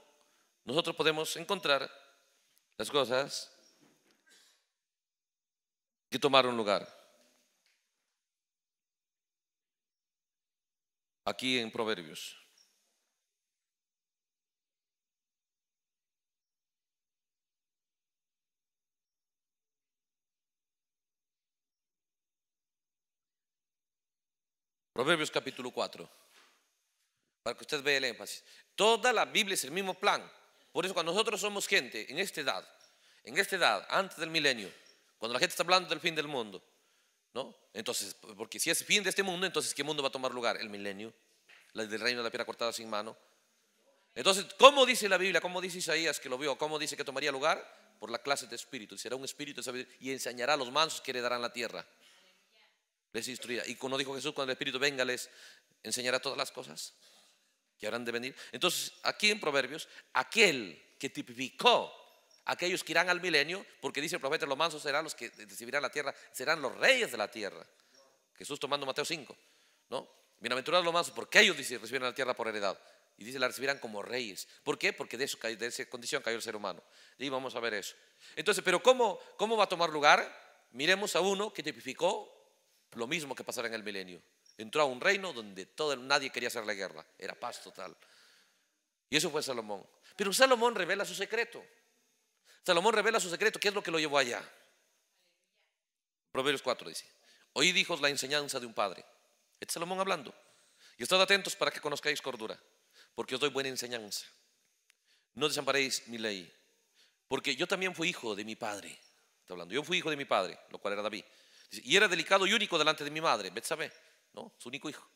nosotros podemos encontrar las cosas que tomaron lugar. aquí en Proverbios. Proverbios capítulo 4. Para que usted vea el énfasis. Toda la Biblia es el mismo plan. Por eso cuando nosotros somos gente en esta edad, en esta edad, antes del milenio, cuando la gente está hablando del fin del mundo, ¿no? Entonces, porque si es fin de este mundo, entonces ¿qué mundo va a tomar lugar? El milenio, el del reino de la piedra cortada sin mano. Entonces, ¿cómo dice la Biblia? ¿Cómo dice Isaías que lo vio? ¿Cómo dice que tomaría lugar? Por la clase de espíritu. Y será un espíritu y enseñará a los mansos que heredarán la tierra. Les instruirá. Y como dijo Jesús, cuando el espíritu venga, les enseñará todas las cosas que habrán de venir. Entonces, aquí en Proverbios, aquel que tipificó aquellos que irán al milenio, porque dice el profeta, los mansos serán los que recibirán la tierra, serán los reyes de la tierra. Jesús tomando Mateo 5, ¿no? Bienaventurados los mansos, porque ellos dice, recibirán la tierra por heredad. Y dice, la recibirán como reyes. ¿Por qué? Porque de, esa condición cayó el ser humano. Y vamos a ver eso. Entonces, pero ¿cómo, va a tomar lugar? Miremos a uno que tipificó lo mismo que pasará en el milenio. Entró a un reino donde todo, nadie quería hacer la guerra. Era paz total. Y eso fue Salomón. Pero Salomón revela su secreto. Salomón revela su secreto. ¿Qué es lo que lo llevó allá? Proverbios 4 dice, oíd dijo la enseñanza de un padre. Este es Salomón hablando. Y estad atentos para que conozcáis cordura, porque os doy buena enseñanza. No desamparéis mi ley, porque yo también fui hijo de mi padre. Está hablando, yo fui hijo de mi padre, lo cual era David. y era delicado y único delante de mi madre, Betsabé, ¿no? Su único hijo.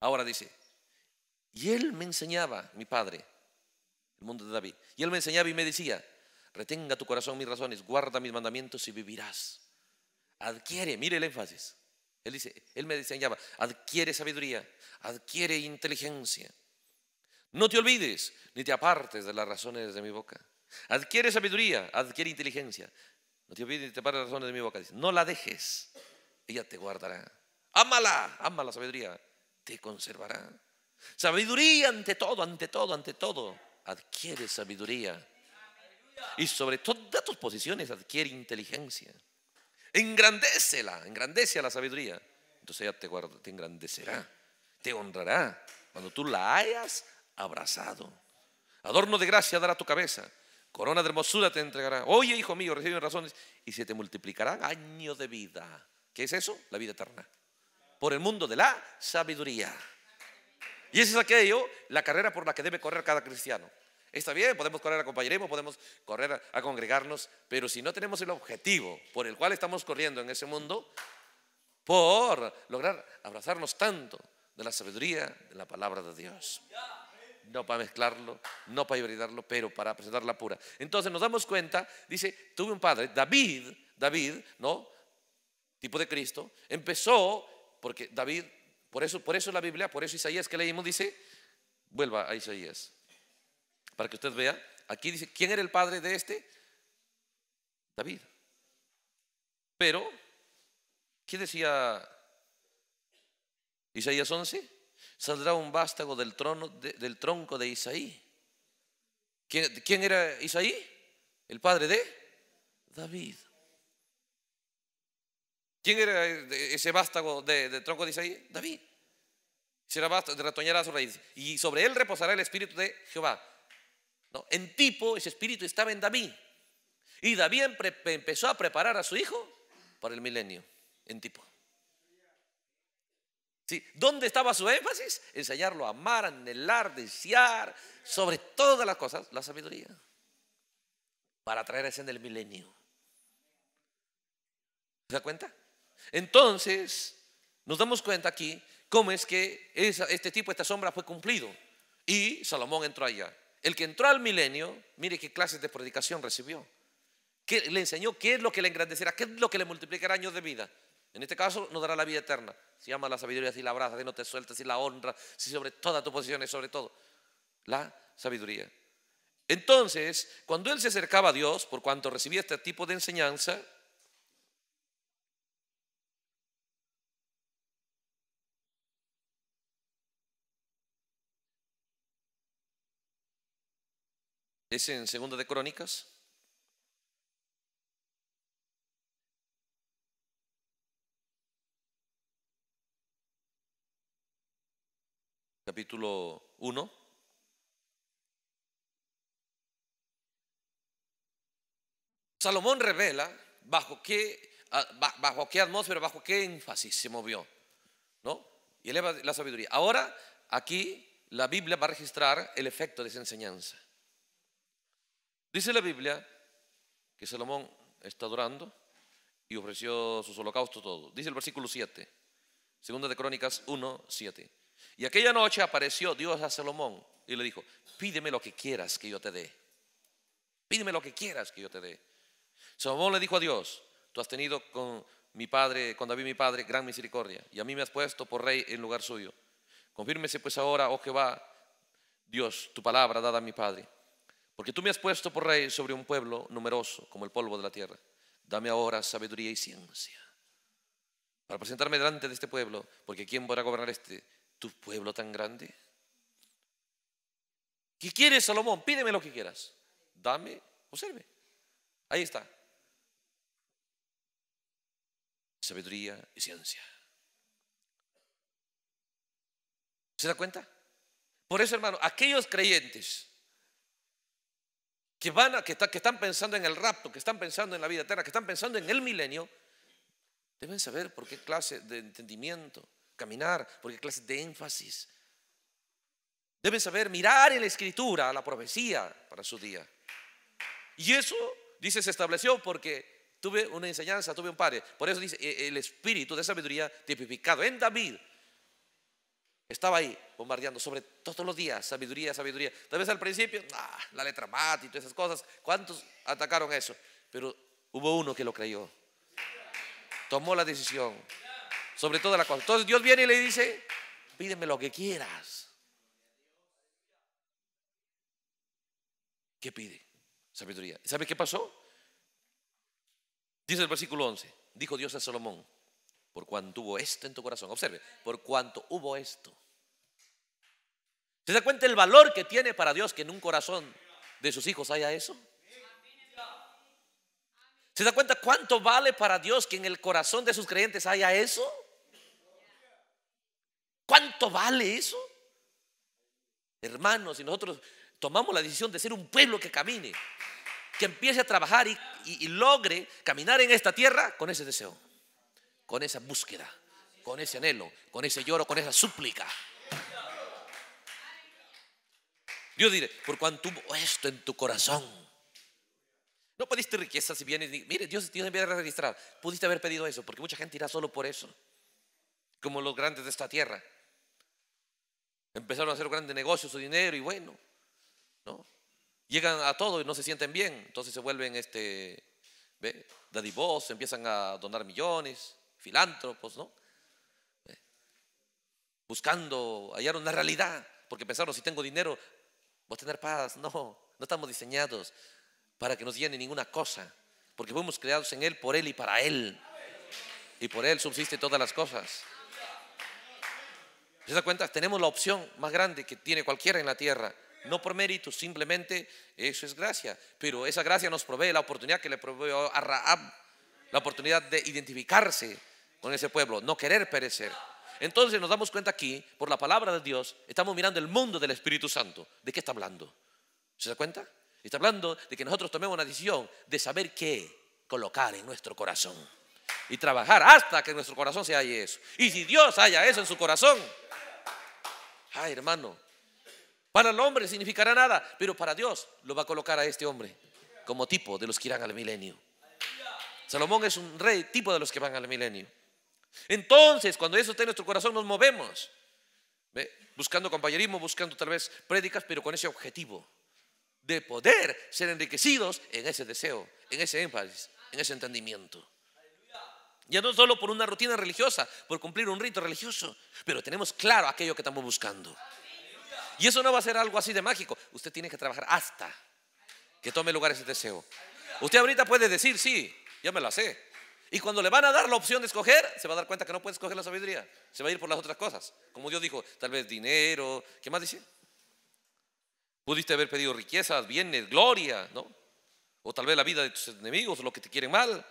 Ahora dice, y él me enseñaba, mi padre, mundo de David. Y él me enseñaba y me decía, retenga tu corazón mis razones, guarda mis mandamientos y vivirás. Adquiere, mire el énfasis. Él, dice, él me enseñaba, adquiere sabiduría, adquiere inteligencia. No te olvides ni te apartes de las razones de mi boca. Adquiere sabiduría, adquiere inteligencia. No te olvides ni te apartes de las razones de mi boca. Dice, no la dejes, ella te guardará. Ámala, ama la sabiduría, te conservará. Sabiduría ante todo, ante todo, ante todo adquiere sabiduría. Y sobre todas tus posiciones adquiere inteligencia. Engrandécela, engrandece a la sabiduría. Entonces ella te, te engrandecerá, te honrará cuando tú la hayas abrazado. Adorno de gracia dará tu cabeza, corona de hermosura te entregará. Oye, hijo mío, recibe razones y se te multiplicarán años de vida. ¿Qué es eso? La vida eterna. Por el mundo de la sabiduría. Y ese es aquello, la carrera por la que debe correr cada cristiano. Está bien, podemos correr a compañerismo, podemos correr a, congregarnos, pero si no tenemos el objetivo por el cual estamos corriendo en ese mundo, por lograr abrazarnos tanto de la sabiduría de la palabra de Dios. No para mezclarlo, no para hibridarlo, pero para presentarla pura. Entonces nos damos cuenta, dice, tuve un padre, David, David, ¿no? Tipo de Cristo, empezó porque David por eso, por eso la Biblia, por eso Isaías que leímos dice, vuelva a Isaías, para que usted vea, aquí dice, ¿quién era el padre de este? David. Pero, ¿qué decía Isaías 11? Saldrá un vástago del, trono, del tronco de Isaí. ¿Quién, ¿Quién era Isaí? El padre de David. ¿Quién era ese vástago de, tronco de Isaías? David. Será retoñará su raíz. Y sobre él reposará el espíritu de Jehová. ¿No? En tipo, ese espíritu estaba en David. Y David empezó a preparar a su hijo para el milenio. En tipo. ¿Sí? ¿Dónde estaba su énfasis? Enseñarlo a amar, anhelar, desear, sobre todas las cosas, la sabiduría. Para traer a ese en el milenio. ¿Se da cuenta? Entonces, nos damos cuenta aquí cómo es que este tipo, esta sombra fue cumplido. Y Salomón entró allá. El que entró al milenio, mire qué clases de predicación recibió. le enseñó qué es lo que le engrandecerá, qué es lo que le multiplicará años de vida. En este caso nos dará la vida eterna. Se llama la sabiduría si la abrazas, si no te sueltas, si la honra, si sobre todas tus posiciones, sobre todo. La sabiduría. Entonces, cuando él se acercaba a Dios, por cuanto recibía este tipo de enseñanza, Es en Segunda de Crónicas. Capítulo 1. Salomón revela bajo qué, bajo qué atmósfera, bajo qué énfasis se movió, ¿no? Y eleva la sabiduría. Ahora, aquí, la Biblia va a registrar el efecto de esa enseñanza. Dice la Biblia que Salomón está adorando y ofreció sus holocaustos todo. Dice el versículo 7, segunda de Crónicas 1, 7. Y aquella noche apareció Dios a Salomón y le dijo, pídeme lo que quieras que yo te dé. Pídeme lo que quieras que yo te dé. Salomón le dijo a Dios, tú has tenido con mi padre, cuando David mi padre, gran misericordia, y a mí me has puesto por rey en lugar suyo. Confírmese pues ahora, oh Jehová, Dios, tu palabra dada a mi padre porque tú me has puesto por rey sobre un pueblo numeroso como el polvo de la tierra. Dame ahora sabiduría y ciencia para presentarme delante de este pueblo, porque ¿quién podrá gobernar este tu pueblo tan grande? ¿Qué quieres, Salomón? Pídeme lo que quieras. Dame, observe. Ahí está. Sabiduría y ciencia. ¿Se da cuenta? Por eso, hermano, aquellos creyentes que, van que, están pensando en el rapto, que están pensando en la vida eterna, que están pensando en el milenio, deben saber por qué clase de entendimiento caminar, por qué clase de énfasis. Deben saber mirar en la escritura la profecía para su día. Y eso, dice, se estableció porque tuve una enseñanza, tuve un padre. Por eso dice, e, el espíritu de sabiduría tipificado en David estaba ahí bombardeando sobre todos los días, sabiduría, sabiduría. Tal vez al principio, ah, la letra mata y todas esas cosas. ¿Cuántos atacaron eso? Pero hubo uno que lo creyó. Tomó la decisión sobre toda la cosa. Entonces Dios viene y le dice, pídeme lo que quieras. ¿Qué pide? Sabiduría. ¿Sabe qué pasó? Dice el versículo 11, dijo Dios a Salomón, por cuanto hubo esto en tu corazón. Observe, por cuanto hubo esto. ¿Se da cuenta el valor que tiene para Dios que en un corazón de sus hijos haya eso? ¿Se da cuenta cuánto vale para Dios que en el corazón de sus creyentes haya eso? ¿Cuánto vale eso? Hermanos, si nosotros tomamos la decisión de ser un pueblo que camine, que empiece a trabajar y logre caminar en esta tierra con ese deseo con esa búsqueda, con ese anhelo, con ese lloro, con esa súplica. Dios dirá, por cuanto hubo esto en tu corazón. No pediste riqueza si vienes. Mire, Dios, Dios envía a registrar. Pudiste haber pedido eso, porque mucha gente irá solo por eso. Como los grandes de esta tierra. Empezaron a hacer grandes negocios, su dinero y bueno. Llegan a todo y no se sienten bien. Entonces se vuelven este, ¿ve? Dadivos, empiezan a donar millones filántropos, ¿no? Eh, buscando hallar una realidad, porque pensaron, si tengo dinero, voy a tener paz. No, no estamos diseñados para que nos llene ninguna cosa, porque fuimos creados en Él, por Él y para Él. Y por Él subsiste todas las cosas. ¿Se da cuenta? Tenemos la opción más grande que tiene cualquiera en la tierra. No por mérito, simplemente eso es gracia. Pero esa gracia nos provee la oportunidad que le provee a Raab, la oportunidad de identificarse con ese pueblo, no querer perecer. Entonces nos damos cuenta aquí, por la palabra de Dios, estamos mirando el mundo del Espíritu Santo. ¿De qué está hablando? ¿Se da cuenta? Está hablando de que nosotros tomemos una decisión de saber qué colocar en nuestro corazón y trabajar hasta que nuestro corazón se halle eso. Y si Dios haya eso en su corazón, ay hermano, para el hombre significará nada, pero para Dios lo va a colocar a este hombre como tipo de los que irán al milenio. Salomón es un rey tipo de los que van al milenio. Entonces, cuando eso está en nuestro corazón, nos movemos. Buscando compañerismo, buscando tal vez prédicas, pero con ese objetivo de poder ser enriquecidos en ese deseo, en ese énfasis, en ese entendimiento. Ya no solo por una rutina religiosa, por cumplir un rito religioso, pero tenemos claro aquello que estamos buscando. Y eso no va a ser algo así de mágico. Usted tiene que trabajar hasta que tome lugar ese deseo. Usted ahorita puede decir, sí, ya me lo sé. Y cuando le van a dar la opción de escoger, se va a dar cuenta que no puede escoger la sabiduría. Se va a ir por las otras cosas. Como Dios dijo, tal vez dinero. ¿Qué más dice? Pudiste haber pedido riquezas, bienes, gloria, ¿no? O tal vez la vida de tus enemigos, lo que te quieren mal.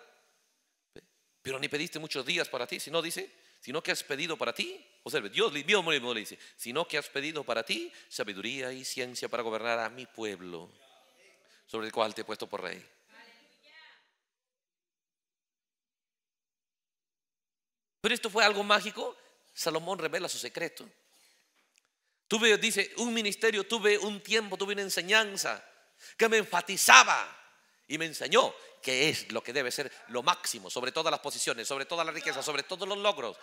Pero ni pediste muchos días para ti, si no dice, sino que has pedido para ti. Observe, Dios mismo le dice, sino que has pedido para ti sabiduría y ciencia para gobernar a mi pueblo, sobre el cual te he puesto por rey. Pero esto fue algo mágico. Salomón revela su secreto. Tuve, dice, un ministerio, tuve un tiempo, tuve una enseñanza que me enfatizaba y me enseñó que es lo que debe ser lo máximo sobre todas las posiciones, sobre toda la riqueza, sobre todos los logros.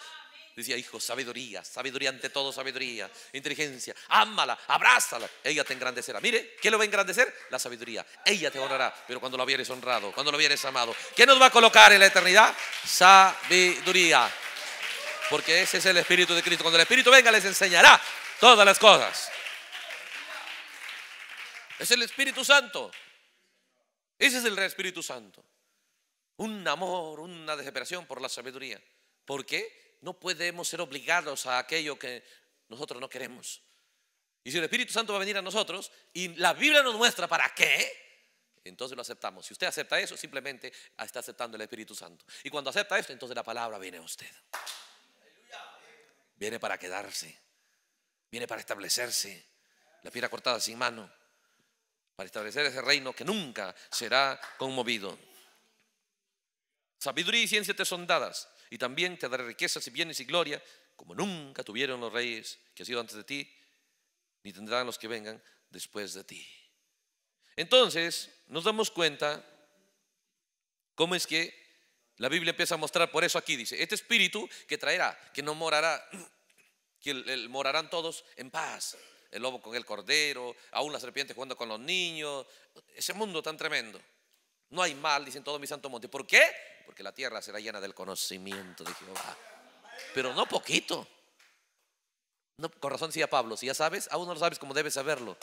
Decía, hijo, sabiduría, sabiduría ante todo, sabiduría, inteligencia, ámala, abrázala, ella te engrandecerá. Mire, ¿qué lo va a engrandecer? La sabiduría, ella te honrará, pero cuando lo vieres honrado, cuando lo vieres amado, ¿qué nos va a colocar en la eternidad? Sabiduría. Porque ese es el Espíritu de Cristo. Cuando el Espíritu venga, les enseñará todas las cosas. Es el Espíritu Santo. Ese es el Espíritu Santo. Un amor, una desesperación por la sabiduría. Porque No podemos ser obligados a aquello que nosotros no queremos. Y si el Espíritu Santo va a venir a nosotros y la Biblia nos muestra para qué, entonces lo aceptamos. Si usted acepta eso, simplemente está aceptando el Espíritu Santo. Y cuando acepta esto, entonces la palabra viene a usted. Viene para quedarse. Viene para establecerse. La piedra cortada sin mano. Para establecer ese reino que nunca será conmovido. Sabiduría y ciencia te son dadas. Y también te daré riquezas y bienes y gloria como nunca tuvieron los reyes que han sido antes de ti, ni tendrán los que vengan después de ti. Entonces, nos damos cuenta cómo es que la Biblia empieza a mostrar por eso aquí, dice, este espíritu que traerá, que no morará, que morarán todos en paz. El lobo con el cordero, aún la serpiente jugando con los niños, ese mundo tan tremendo. No hay mal, dicen todos mis santos monte. ¿Por qué? Porque la tierra será llena del conocimiento de Jehová. Pero no poquito. No, con razón decía Pablo, si ya sabes, aún no lo sabes como debes saberlo.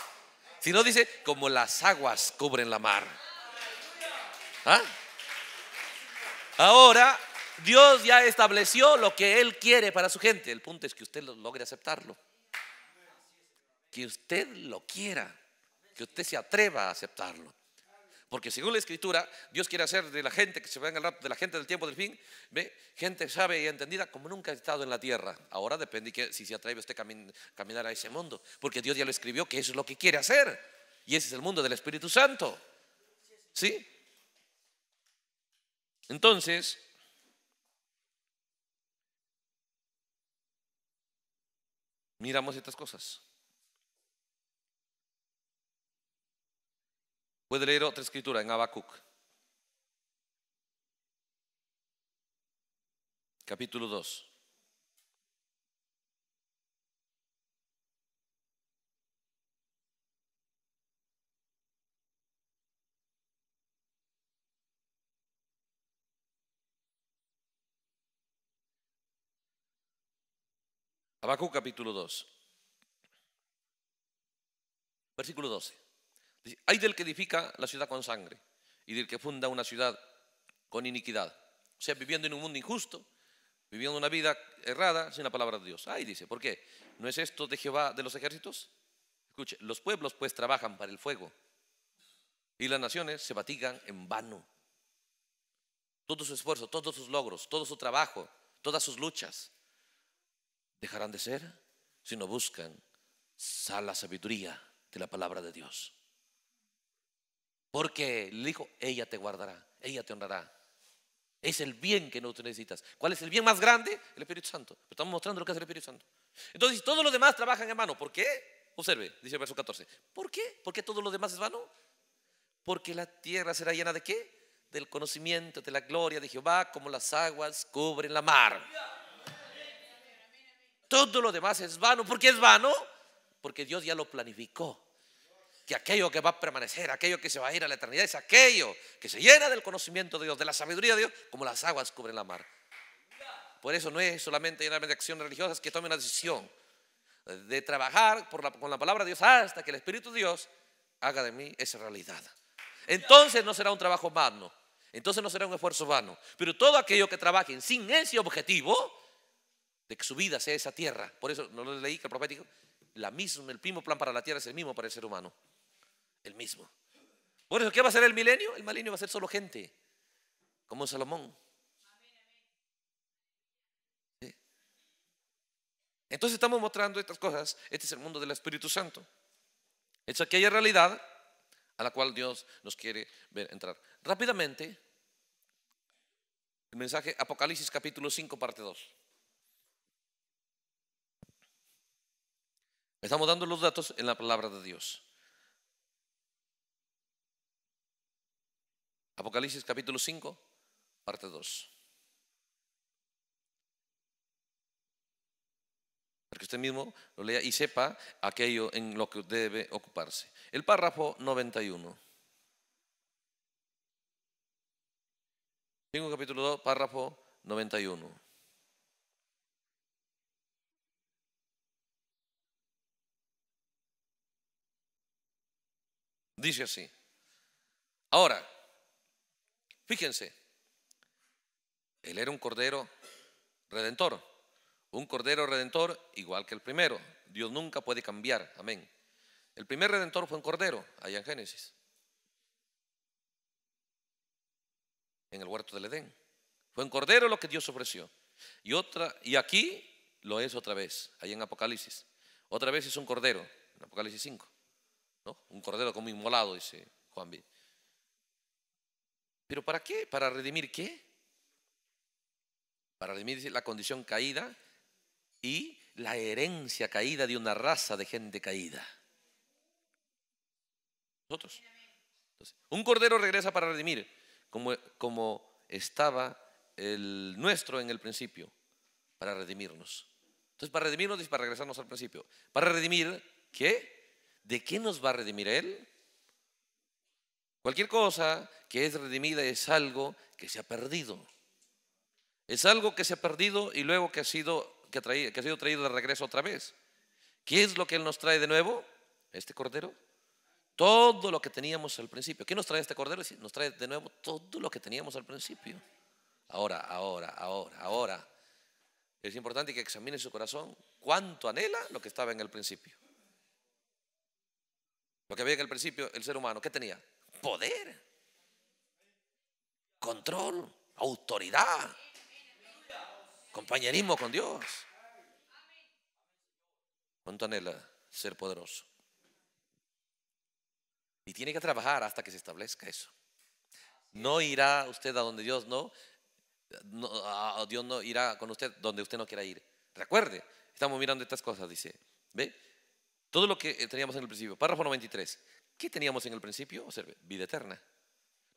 Si no dice, como las aguas cubren la mar. ¿Ah? Ahora, Dios ya estableció lo que Él quiere para su gente. El punto es que usted logre aceptarlo. Que usted lo quiera. Que usted se atreva a aceptarlo. Porque según la escritura, Dios quiere hacer de la gente que se va en el rap de la gente del tiempo del fin, ¿ve? gente sabe y entendida como nunca ha estado en la tierra. Ahora depende que, si se atreve usted a caminar a ese mundo. Porque Dios ya lo escribió que eso es lo que quiere hacer. Y ese es el mundo del Espíritu Santo. ¿Sí? Entonces, miramos estas cosas. Puede leer otra escritura en Habacuc, capítulo 2. Habacuc capítulo 2. Versículo 12. Hay del que edifica la ciudad con sangre y del que funda una ciudad con iniquidad. O sea, viviendo en un mundo injusto, viviendo una vida errada sin la palabra de Dios. Ahí dice, ¿por qué? ¿No es esto de Jehová de los ejércitos? Escuche, los pueblos pues trabajan para el fuego y las naciones se fatigan en vano. Todo su esfuerzo, todos sus logros, todo su trabajo, todas sus luchas, dejarán de ser si no buscan la sabiduría de la palabra de Dios. Porque le dijo, ella te guardará, ella te honrará. Es el bien que no te necesitas. ¿Cuál es el bien más grande? El Espíritu Santo. Estamos mostrando lo que hace el Espíritu Santo. Entonces, todos los demás trabajan en mano. ¿Por qué? Observe, dice el verso 14. ¿Por qué? ¿Por qué todos los demás es vano? Porque la tierra será llena de qué? Del conocimiento, de la gloria de Jehová, como las aguas cubren la mar. Todo lo demás es vano. ¿Por qué es vano? Porque Dios ya lo planificó. Que aquello que va a permanecer, aquello que se va a ir a la eternidad, es aquello que se llena del conocimiento de Dios, de la sabiduría de Dios, como las aguas cubren la mar. Por eso no es solamente llenarme de acciones religiosas que tome una decisión de trabajar con la palabra de Dios hasta que el Espíritu de Dios haga de mí esa realidad. Entonces no será un trabajo vano, entonces no será un esfuerzo vano. Pero todo aquello que trabajen sin ese objetivo de que su vida sea esa tierra. Por eso no lo leí que el profético la el mismo plan para la tierra es el mismo para el ser humano. El mismo. Por eso, ¿qué va a ser el milenio? El milenio va a ser solo gente, como Salomón. Entonces estamos mostrando estas cosas. Este es el mundo del Espíritu Santo. Es aquella realidad a la cual Dios nos quiere ver entrar. Rápidamente, el mensaje Apocalipsis capítulo 5, parte 2. Estamos dando los datos en la palabra de Dios. Apocalipsis capítulo 5, parte 2. Para que usted mismo lo lea y sepa aquello en lo que debe ocuparse. El párrafo 91. 5 capítulo 2, párrafo 91. Dice así. Ahora, fíjense, él era un cordero redentor, un cordero redentor igual que el primero. Dios nunca puede cambiar, amén. El primer redentor fue un cordero, allá en Génesis, en el huerto del Edén. Fue un cordero lo que Dios ofreció. Y, otra, y aquí lo es otra vez, allá en Apocalipsis. Otra vez es un cordero, en Apocalipsis 5. Un cordero como inmolado, dice Juan B. ¿Pero para qué? ¿Para redimir qué? Para redimir la condición caída y la herencia caída de una raza de gente caída. Nosotros. un cordero regresa para redimir, como, como estaba el nuestro en el principio, para redimirnos. Entonces, para redimirnos, y para regresarnos al principio. Para redimir, ¿qué? ¿de qué nos va a redimir Él? Cualquier cosa que es redimida es algo que se ha perdido. Es algo que se ha perdido y luego que ha sido, que ha traído, sido traído de regreso otra vez. ¿Qué es lo que Él nos trae de nuevo? Este cordero. Todo lo que teníamos al principio. ¿Qué nos trae este cordero? Nos trae de nuevo todo lo que teníamos al principio. Ahora, ahora, ahora, ahora. Es importante que examine su corazón cuánto anhela lo que estaba en el principio. Lo que había en al principio el ser humano, ¿qué tenía? Poder, control, autoridad, compañerismo con Dios. ¿Cuánto anhela ser poderoso? Y tiene que trabajar hasta que se establezca eso. No irá usted a donde Dios no, Dios no irá con usted donde usted no quiera ir. Recuerde, estamos mirando estas cosas, dice. ¿Ve? Todo lo que eh, teníamos en el principio. Párrafo 93. ¿Qué teníamos en el principio? Observe, vida eterna.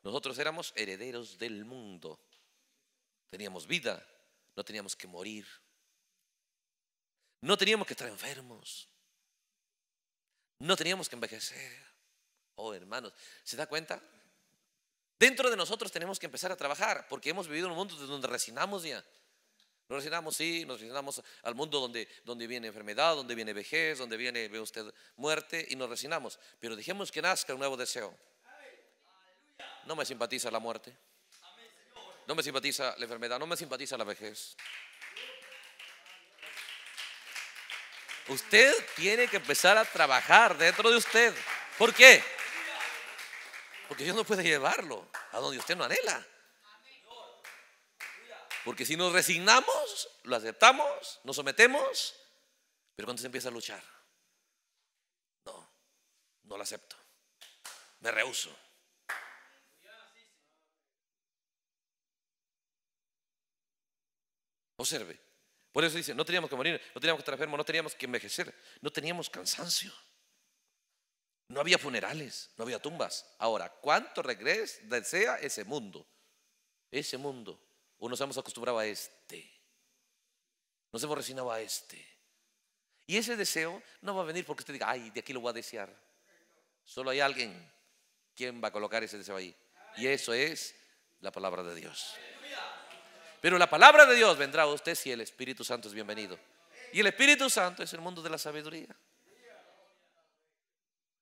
Nosotros éramos herederos del mundo. Teníamos vida, no teníamos que morir. No teníamos que estar enfermos. No teníamos que envejecer. Oh, hermanos, ¿se da cuenta? Dentro de nosotros tenemos que empezar a trabajar porque hemos vivido en un mundo donde resignamos ya. Nos resignamos, sí, nos resignamos al mundo donde, donde viene enfermedad, donde viene vejez, donde viene, ve usted, muerte y nos resignamos. Pero dejemos que nazca un nuevo deseo. No me simpatiza la muerte. No me simpatiza la enfermedad, no me simpatiza la vejez. Usted tiene que empezar a trabajar dentro de usted. ¿Por qué? Porque Dios no puede llevarlo a donde usted no anhela. Porque si nos resignamos, lo aceptamos, nos sometemos, pero cuando se empieza a luchar, no, no lo acepto, me rehuso. Observe, por eso dice, no teníamos que morir, no teníamos que estar enfermos, no teníamos que envejecer, no teníamos cansancio. No había funerales, no había tumbas. Ahora, ¿cuánto regres desea ese mundo? Ese mundo. O nos hemos acostumbrado a este. Nos hemos resignado a este. Y ese deseo no va a venir porque usted diga, ay, de aquí lo voy a desear. Solo hay alguien quien va a colocar ese deseo ahí. Y eso es la palabra de Dios. Pero la palabra de Dios vendrá a usted si el Espíritu Santo es bienvenido. Y el Espíritu Santo es el mundo de la sabiduría.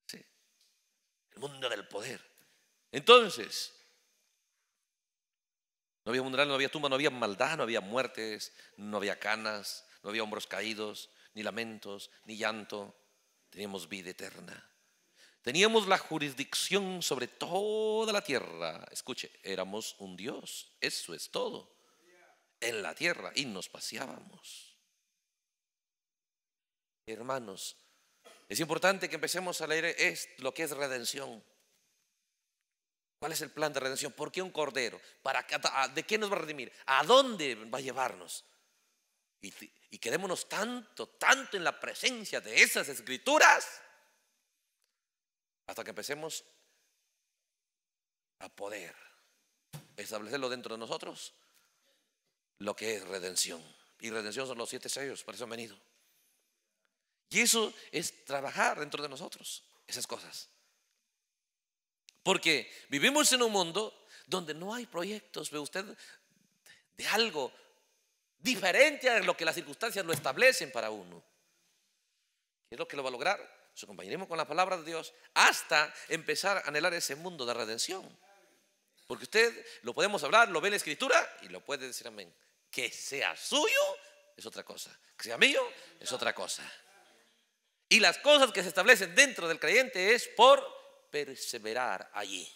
Sí. El mundo del poder. Entonces, no había funeral, no había tumba, no había maldad, no había muertes, no había canas, no había hombros caídos, ni lamentos, ni llanto. Teníamos vida eterna. Teníamos la jurisdicción sobre toda la tierra. Escuche, éramos un Dios. Eso es todo. En la tierra. Y nos paseábamos. Hermanos, es importante que empecemos a leer lo que es redención. ¿Cuál es el plan de redención? ¿Por qué un cordero? ¿Para, ¿De qué nos va a redimir? ¿A dónde va a llevarnos? Y, y quedémonos tanto, tanto en la presencia de esas escrituras hasta que empecemos a poder establecerlo dentro de nosotros, lo que es redención. Y redención son los siete sellos, por eso han venido. Y eso es trabajar dentro de nosotros, esas cosas. Porque vivimos en un mundo donde no hay proyectos, ve usted, de algo diferente a lo que las circunstancias lo establecen para uno. ¿Qué es lo que lo va a lograr? Nos acompañaremos con la palabra de Dios hasta empezar a anhelar ese mundo de redención. Porque usted lo podemos hablar, lo ve en la escritura y lo puede decir amén. Que sea suyo es otra cosa, que sea mío es otra cosa. Y las cosas que se establecen dentro del creyente es por perseverar allí.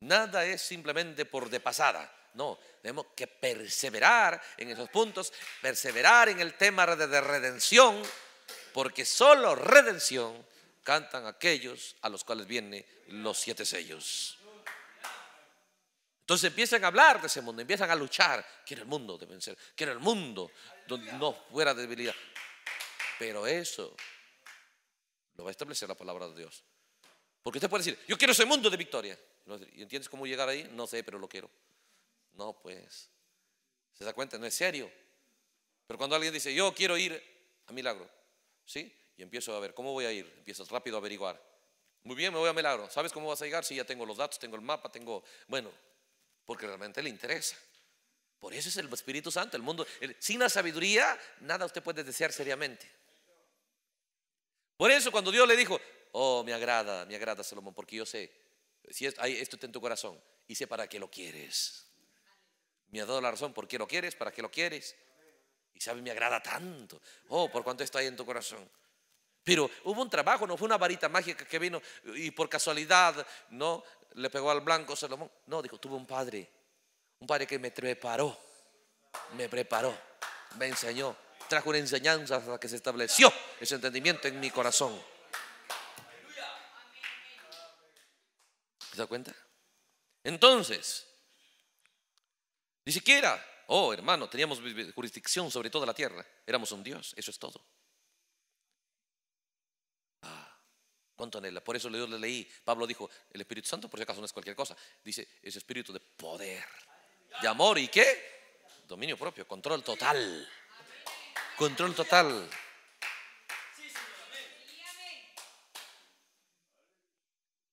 Nada es simplemente por de pasada. No, tenemos que perseverar en esos puntos, perseverar en el tema de redención, porque solo redención cantan aquellos a los cuales vienen los siete sellos. Entonces empiezan a hablar de ese mundo, empiezan a luchar. Quiero el mundo de vencer, quiero el mundo donde no fuera debilidad. Pero eso va a establecer la palabra de Dios. Porque usted puede decir, yo quiero ese mundo de victoria. ¿Y entiendes cómo llegar ahí? No sé, pero lo quiero. No, pues, se da cuenta, no es serio. Pero cuando alguien dice, yo quiero ir a Milagro, ¿sí? Y empiezo a ver, ¿cómo voy a ir? Empiezas rápido a averiguar. Muy bien, me voy a Milagro. ¿Sabes cómo vas a llegar? Si ya tengo los datos, tengo el mapa, tengo... Bueno, porque realmente le interesa. Por eso es el Espíritu Santo, el mundo. sin la sabiduría, nada usted puede desear seriamente. Por eso cuando Dios le dijo, oh, me agrada, me agrada Salomón, porque yo sé, si esto, esto está en tu corazón, y sé para qué lo quieres. Me ha dado la razón, ¿por qué lo quieres? ¿Para qué lo quieres? Y sabe, me agrada tanto. Oh, por cuánto está ahí en tu corazón. Pero hubo un trabajo, no fue una varita mágica que vino y por casualidad, ¿no? Le pegó al blanco Salomón. No, dijo, tuve un padre, un padre que me preparó, me preparó, me enseñó, trajo una enseñanza hasta que se estableció ese entendimiento en mi corazón. ¿Se da cuenta? Entonces, ni siquiera, oh hermano, teníamos jurisdicción sobre toda la tierra, éramos un Dios, eso es todo. Ah, ¿Cuánto Por eso le leí. Pablo dijo, el Espíritu Santo, por si acaso no es cualquier cosa. Dice, es espíritu de poder, de amor y qué? Dominio propio, control total. Control total.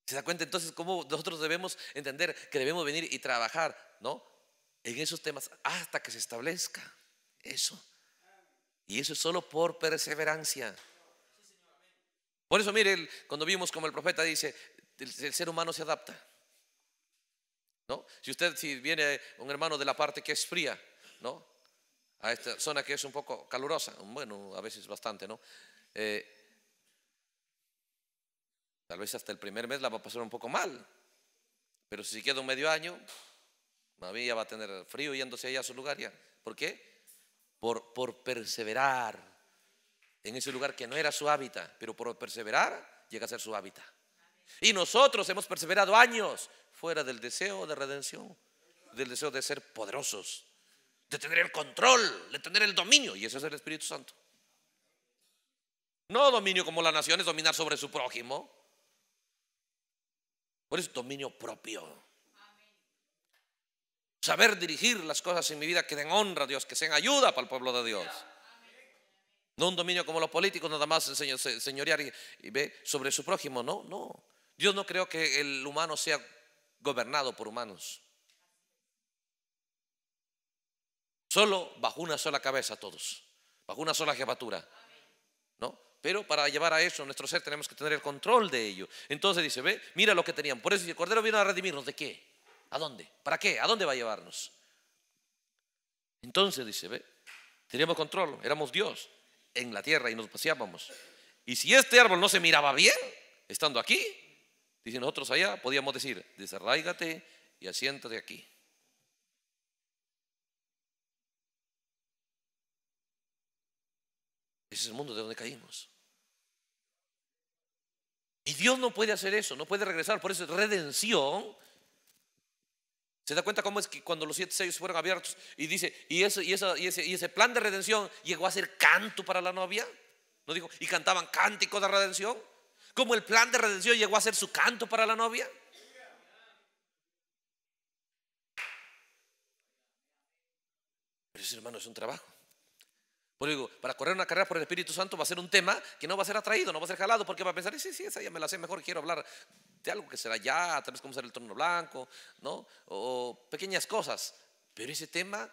¿Se da cuenta entonces cómo nosotros debemos entender que debemos venir y trabajar, ¿no? En esos temas hasta que se establezca eso. Y eso es solo por perseverancia. Por eso, mire, cuando vimos como el profeta dice, el, el ser humano se adapta. ¿No? Si usted, si viene un hermano de la parte que es fría, ¿no? a esta zona que es un poco calurosa, bueno, a veces bastante, ¿no? Eh, tal vez hasta el primer mes la va a pasar un poco mal, pero si queda un medio año, ya va a tener frío yéndose allá a su lugar ya. ¿Por qué? Por, por perseverar en ese lugar que no era su hábitat, pero por perseverar llega a ser su hábitat. Y nosotros hemos perseverado años fuera del deseo de redención, del deseo de ser poderosos, de tener el control, de tener el dominio. Y ese es el Espíritu Santo. No dominio como la nación es dominar sobre su prójimo. Por eso dominio propio. Saber dirigir las cosas en mi vida que den honra a Dios, que sean ayuda para el pueblo de Dios. No un dominio como los políticos, nada más señorear y, y ve sobre su prójimo. No, no. Dios no creo que el humano sea gobernado por humanos. Solo bajo una sola cabeza todos, bajo una sola jefatura. ¿No? Pero para llevar a eso nuestro ser tenemos que tener el control de ello. Entonces dice, ve, mira lo que tenían. Por eso dice, el Cordero vino a redimirnos. ¿De qué? ¿A dónde? ¿Para qué? ¿A dónde va a llevarnos? Entonces dice, ve, teníamos control, éramos Dios en la tierra y nos paseábamos. Y si este árbol no se miraba bien, estando aquí, dice nosotros allá, podíamos decir, desarráigate y de aquí. Ese es el mundo de donde caímos. Y Dios no puede hacer eso, no puede regresar. Por eso redención. ¿Se da cuenta cómo es que cuando los siete sellos fueron abiertos y dice, y ese, y, y, ese, plan de redención llegó a ser canto para la novia? ¿No dijo? Y cantaban cántico de redención. ¿Cómo el plan de redención llegó a ser su canto para la novia? Pero hermano, es un trabajo. Por digo, para correr una carrera por el Espíritu Santo va a ser un tema que no va a ser atraído, no va a ser jalado, porque va a pensar, sí, sí, esa ya me la sé mejor, quiero hablar de algo que será ya, tal vez cómo será el trono blanco, ¿no? O pequeñas cosas. Pero ese tema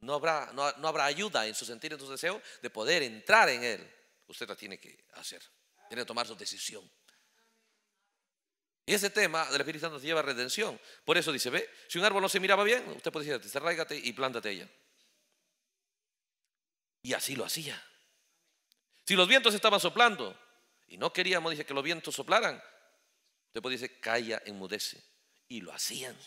no habrá, no, habrá ayuda en su sentir, en su deseo de poder entrar en él. Usted la tiene que hacer, tiene que tomar su decisión. Y ese tema del Espíritu Santo lleva a redención. Por eso dice, ve, si un árbol no se miraba bien, usted puede decir, desarráigate y plántate ella. Y así lo hacía. Si los vientos estaban soplando y no queríamos, dice, que los vientos soplaran, después dice, calla, enmudece. Y lo hacían.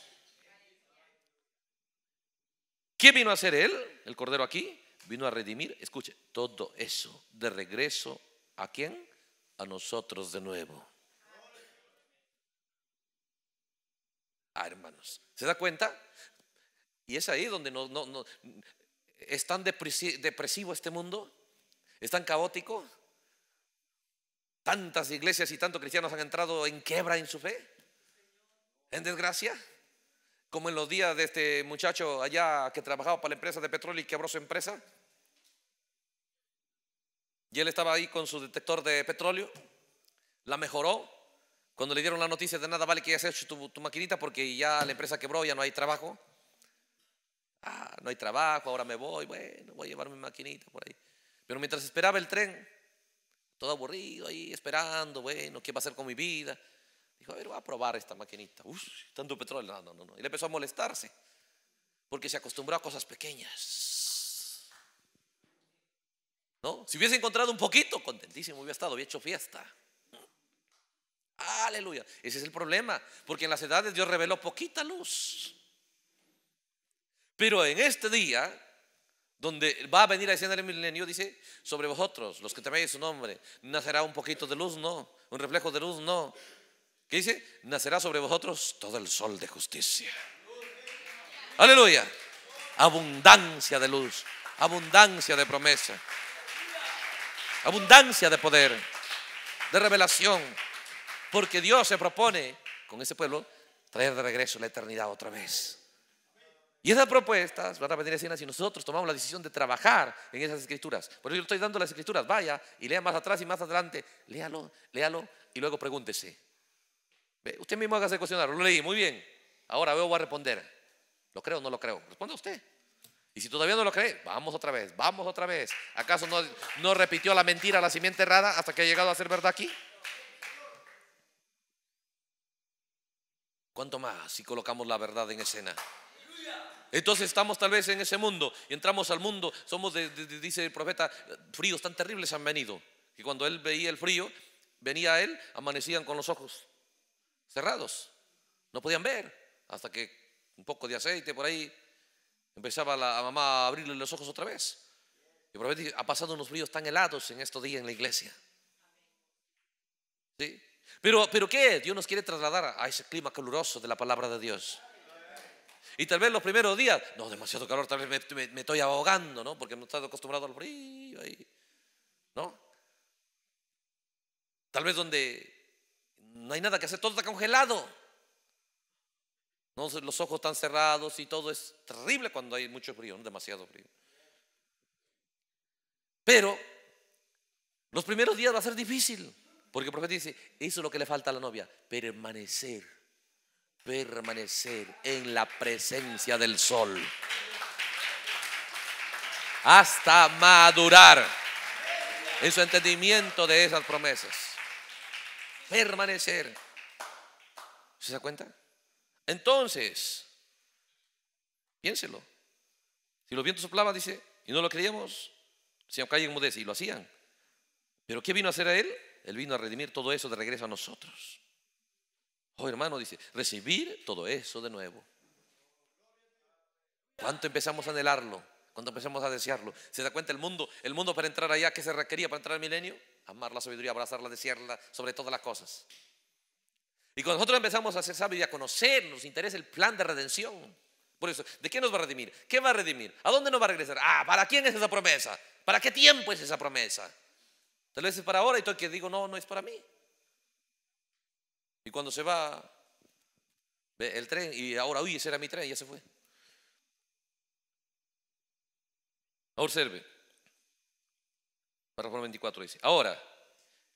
¿Qué vino a hacer él, el Cordero aquí? Vino a redimir, escuche, todo eso de regreso a quién? A nosotros de nuevo. Ah, hermanos, ¿se da cuenta? Y es ahí donde no, no, ¿Es tan depresivo este mundo? ¿Es tan caótico? ¿Tantas iglesias y tantos cristianos han entrado en quiebra en su fe? ¿En desgracia? Como en los días de este muchacho allá que trabajaba para la empresa de petróleo y quebró su empresa. Y él estaba ahí con su detector de petróleo, la mejoró. Cuando le dieron la noticia de nada vale que hayas hecho tu maquinita porque ya la empresa quebró, ya no hay trabajo. Ah, no hay trabajo, ahora me voy, bueno, voy a llevar mi maquinita por ahí. Pero mientras esperaba el tren, todo aburrido ahí, esperando, bueno, ¿qué va a hacer con mi vida? Dijo, a ver, voy a probar esta maquinita. Uf, tanto petróleo. No, no, no, Y le empezó a molestarse, porque se acostumbró a cosas pequeñas. ¿No? Si hubiese encontrado un poquito, contentísimo hubiera estado, hubiera hecho fiesta. Aleluya. Ese es el problema, porque en las edades Dios reveló poquita luz. Pero en este día, donde va a venir la escena del milenio, dice, sobre vosotros, los que teméis su nombre, nacerá un poquito de luz, no, un reflejo de luz, no. ¿Qué dice? Nacerá sobre vosotros todo el sol de justicia. Aleluya. Abundancia de luz, abundancia de promesa, abundancia de poder, de revelación, porque Dios se propone con ese pueblo traer de regreso la eternidad otra vez. Y esas propuestas van a venir escenas si nosotros tomamos la decisión de trabajar en esas escrituras. Por eso yo estoy dando las escrituras. Vaya y lea más atrás y más adelante. Léalo, léalo y luego pregúntese. Usted mismo haga ese cuestionario. Lo leí, muy bien. Ahora veo, voy a responder. ¿Lo creo o no lo creo? Responda usted. Y si todavía no lo cree, vamos otra vez, vamos otra vez. ¿Acaso no, repitió la mentira, la simiente errada hasta que ha llegado a ser verdad aquí? ¿Cuánto más si colocamos la verdad en escena? Entonces estamos tal vez en ese mundo y entramos al mundo, somos, de, dice el profeta, fríos tan terribles han venido. Y cuando él veía el frío, venía a él, amanecían con los ojos cerrados, no podían ver, hasta que un poco de aceite por ahí empezaba la mamá a abrirle los ojos otra vez. Y el profeta ha pasado unos fríos tan helados en estos días en la iglesia. ¿Sí? Pero, pero ¿qué? Dios nos quiere trasladar a ese clima caluroso de la palabra de Dios. Y tal vez los primeros días, no, demasiado calor, tal vez me, estoy ahogando, ¿no? Porque no estoy acostumbrado al frío ahí, ¿no? Tal vez donde no hay nada que hacer, todo está congelado. Los ojos están cerrados y todo es terrible cuando hay mucho frío, ¿no? demasiado frío. Pero los primeros días va a ser difícil, porque el profeta dice, eso es lo que le falta a la novia, permanecer permanecer en la presencia del sol hasta madurar en su entendimiento de esas promesas. Permanecer. ¿Se da cuenta? Entonces, piénselo. Si los vientos soplaban, dice, y no lo creíamos, se caían en mudez, y lo hacían. Pero ¿qué vino a hacer a él? Él vino a redimir todo eso de regreso a nosotros. Oh, hermano, dice, recibir todo eso de nuevo. ¿Cuánto empezamos a anhelarlo? ¿Cuánto empezamos a desearlo? ¿Se da cuenta el mundo? El mundo para entrar allá, ¿qué se requería para entrar al milenio? Amar la sabiduría, abrazarla, desearla sobre todas las cosas. Y cuando nosotros empezamos a ser sabios y a conocer, nos interesa el plan de redención. Por eso, ¿de qué nos va a redimir? ¿Qué va a redimir? ¿A dónde nos va a regresar? Ah, ¿para quién es esa promesa? ¿Para qué tiempo es esa promesa? Tal vez es para ahora y todo el que digo, no, no es para mí. Y cuando se va el tren, y ahora, uy, ese era mi tren, ya se fue. Observe. Párrafo 24 dice, ahora,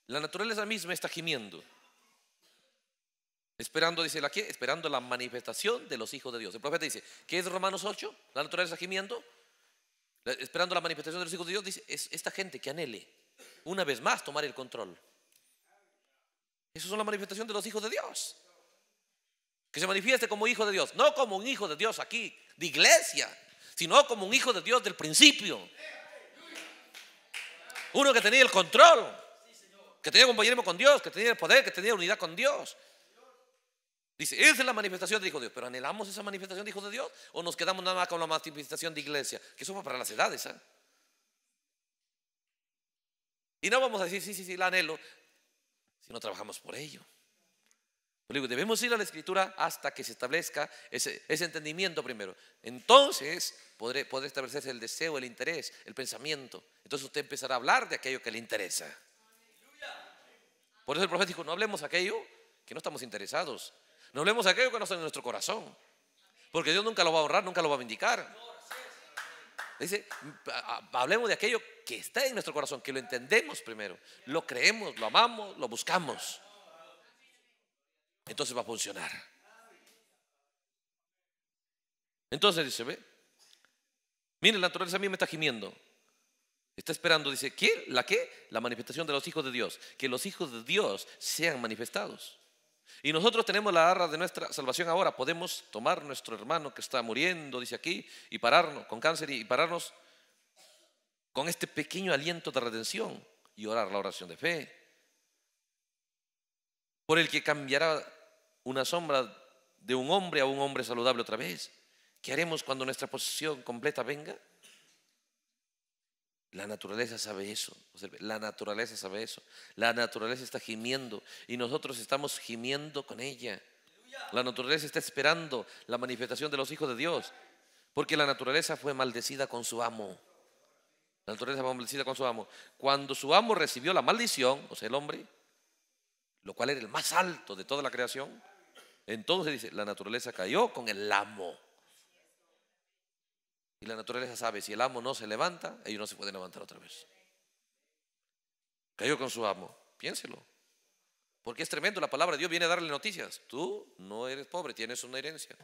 la naturaleza misma está gimiendo, esperando, dice la que, esperando la manifestación de los hijos de Dios. El profeta dice, ¿qué es Romanos 8? La naturaleza gimiendo, esperando la manifestación de los hijos de Dios, dice, es esta gente que anhele, una vez más, tomar el control. Eso es la manifestación de los hijos de Dios. Que se manifieste como hijo de Dios, no como un hijo de Dios aquí, de iglesia, sino como un hijo de Dios del principio. Uno que tenía el control, que tenía compañerismo con Dios, que tenía el poder, que tenía unidad con Dios. Dice, esa es la manifestación de Hijo de Dios. Pero anhelamos esa manifestación de Hijo de Dios o nos quedamos nada más con la manifestación de iglesia, que eso fue para las edades. ¿eh? Y no vamos a decir, sí, sí, sí, la anhelo, si no trabajamos por ello. debemos ir a la escritura hasta que se establezca ese, entendimiento primero. Entonces podré, podrá establecerse el deseo, el interés, el pensamiento. Entonces usted empezará a hablar de aquello que le interesa. Por eso el profeta dijo, no hablemos aquello que no estamos interesados. No hablemos aquello que no está en nuestro corazón. Porque Dios nunca lo va a honrar, nunca lo va a vindicar. Dice, hablemos de aquello que está en nuestro corazón, que lo entendemos primero, lo creemos, lo amamos, lo buscamos. Entonces va a funcionar. Entonces dice, ve, mire la naturaleza a mí me está gimiendo. Está esperando, dice, ¿qué? ¿La qué? La manifestación de los hijos de Dios. Que los hijos de Dios sean manifestados. Y nosotros tenemos la arra de nuestra salvación ahora. Podemos tomar nuestro hermano que está muriendo, dice aquí, y pararnos con cáncer y pararnos con este pequeño aliento de redención y orar la oración de fe. Por el que cambiará una sombra de un hombre a un hombre saludable otra vez. ¿Qué haremos cuando nuestra posición completa venga? La naturaleza sabe eso. La naturaleza sabe eso. La naturaleza está gimiendo y nosotros estamos gimiendo con ella. La naturaleza está esperando la manifestación de los hijos de Dios. Porque la naturaleza fue maldecida con su amo. La naturaleza fue maldecida con su amo. Cuando su amo recibió la maldición, o sea, el hombre, lo cual era el más alto de toda la creación, entonces dice, la naturaleza cayó con el amo. Y la naturaleza sabe, si el amo no se levanta, ellos no se pueden levantar otra vez. Cayó con su amo, piénselo. Porque es tremendo, la palabra de Dios viene a darle noticias. Tú no eres pobre, tienes una herencia.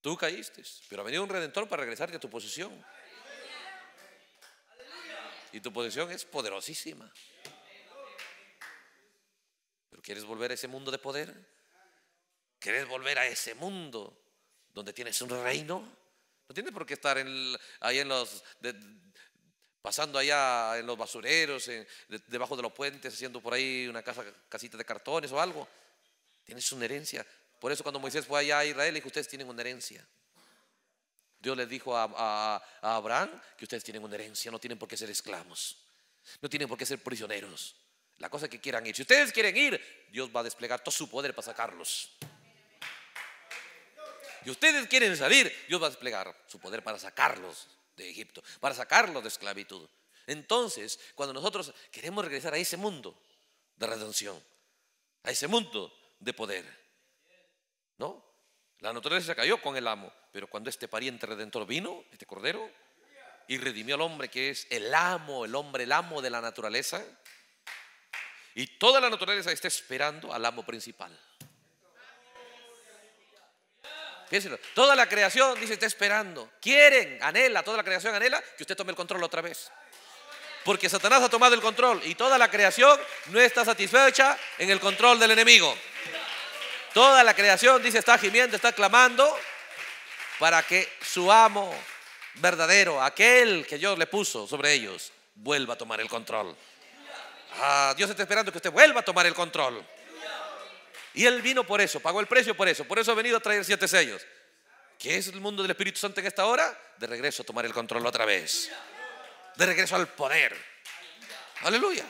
Tú caíste, pero ha venido un redentor para regresarte a tu posición. Y tu posición es poderosísima. ¿Pero quieres volver a ese mundo de poder? ¿Quieres volver a ese mundo donde tienes un reino. No tienes por qué estar en, ahí en los, pasando allá en los basureros, debajo de los puentes, haciendo por ahí una casa, casita de cartones o algo. Tienes una herencia. Por eso cuando Moisés fue allá a Israel, dijo, ustedes tienen una herencia. Dios les dijo a, a Abraham que ustedes tienen una herencia, no tienen por qué ser esclavos, no tienen por qué ser prisioneros. La cosa que quieran ir. Si ustedes quieren ir, Dios va a desplegar todo su poder para sacarlos y ustedes quieren salir, Dios va a desplegar su poder para sacarlos de Egipto, para sacarlos de esclavitud. Entonces, cuando nosotros queremos regresar a ese mundo de redención, a ese mundo de poder, ¿no? La naturaleza cayó con el amo, pero cuando este pariente redentor vino, este cordero, y redimió al hombre que es el amo, el hombre, el amo de la naturaleza, y toda la naturaleza está esperando al amo principal. Toda la creación, dice, está esperando. Quieren, anhela, toda la creación anhela que usted tome el control otra vez. Porque Satanás ha tomado el control y toda la creación no está satisfecha en el control del enemigo. Toda la creación, dice, está gimiendo, está clamando para que su amo verdadero, aquel que Dios le puso sobre ellos, vuelva a tomar el control. Ah, Dios está esperando que usted vuelva a tomar el control. Y Él vino por eso, pagó el precio por eso. Por eso ha venido a traer siete sellos. ¿Qué es el mundo del Espíritu Santo en esta hora? De regreso a tomar el control otra vez. De regreso al poder. Aleluya.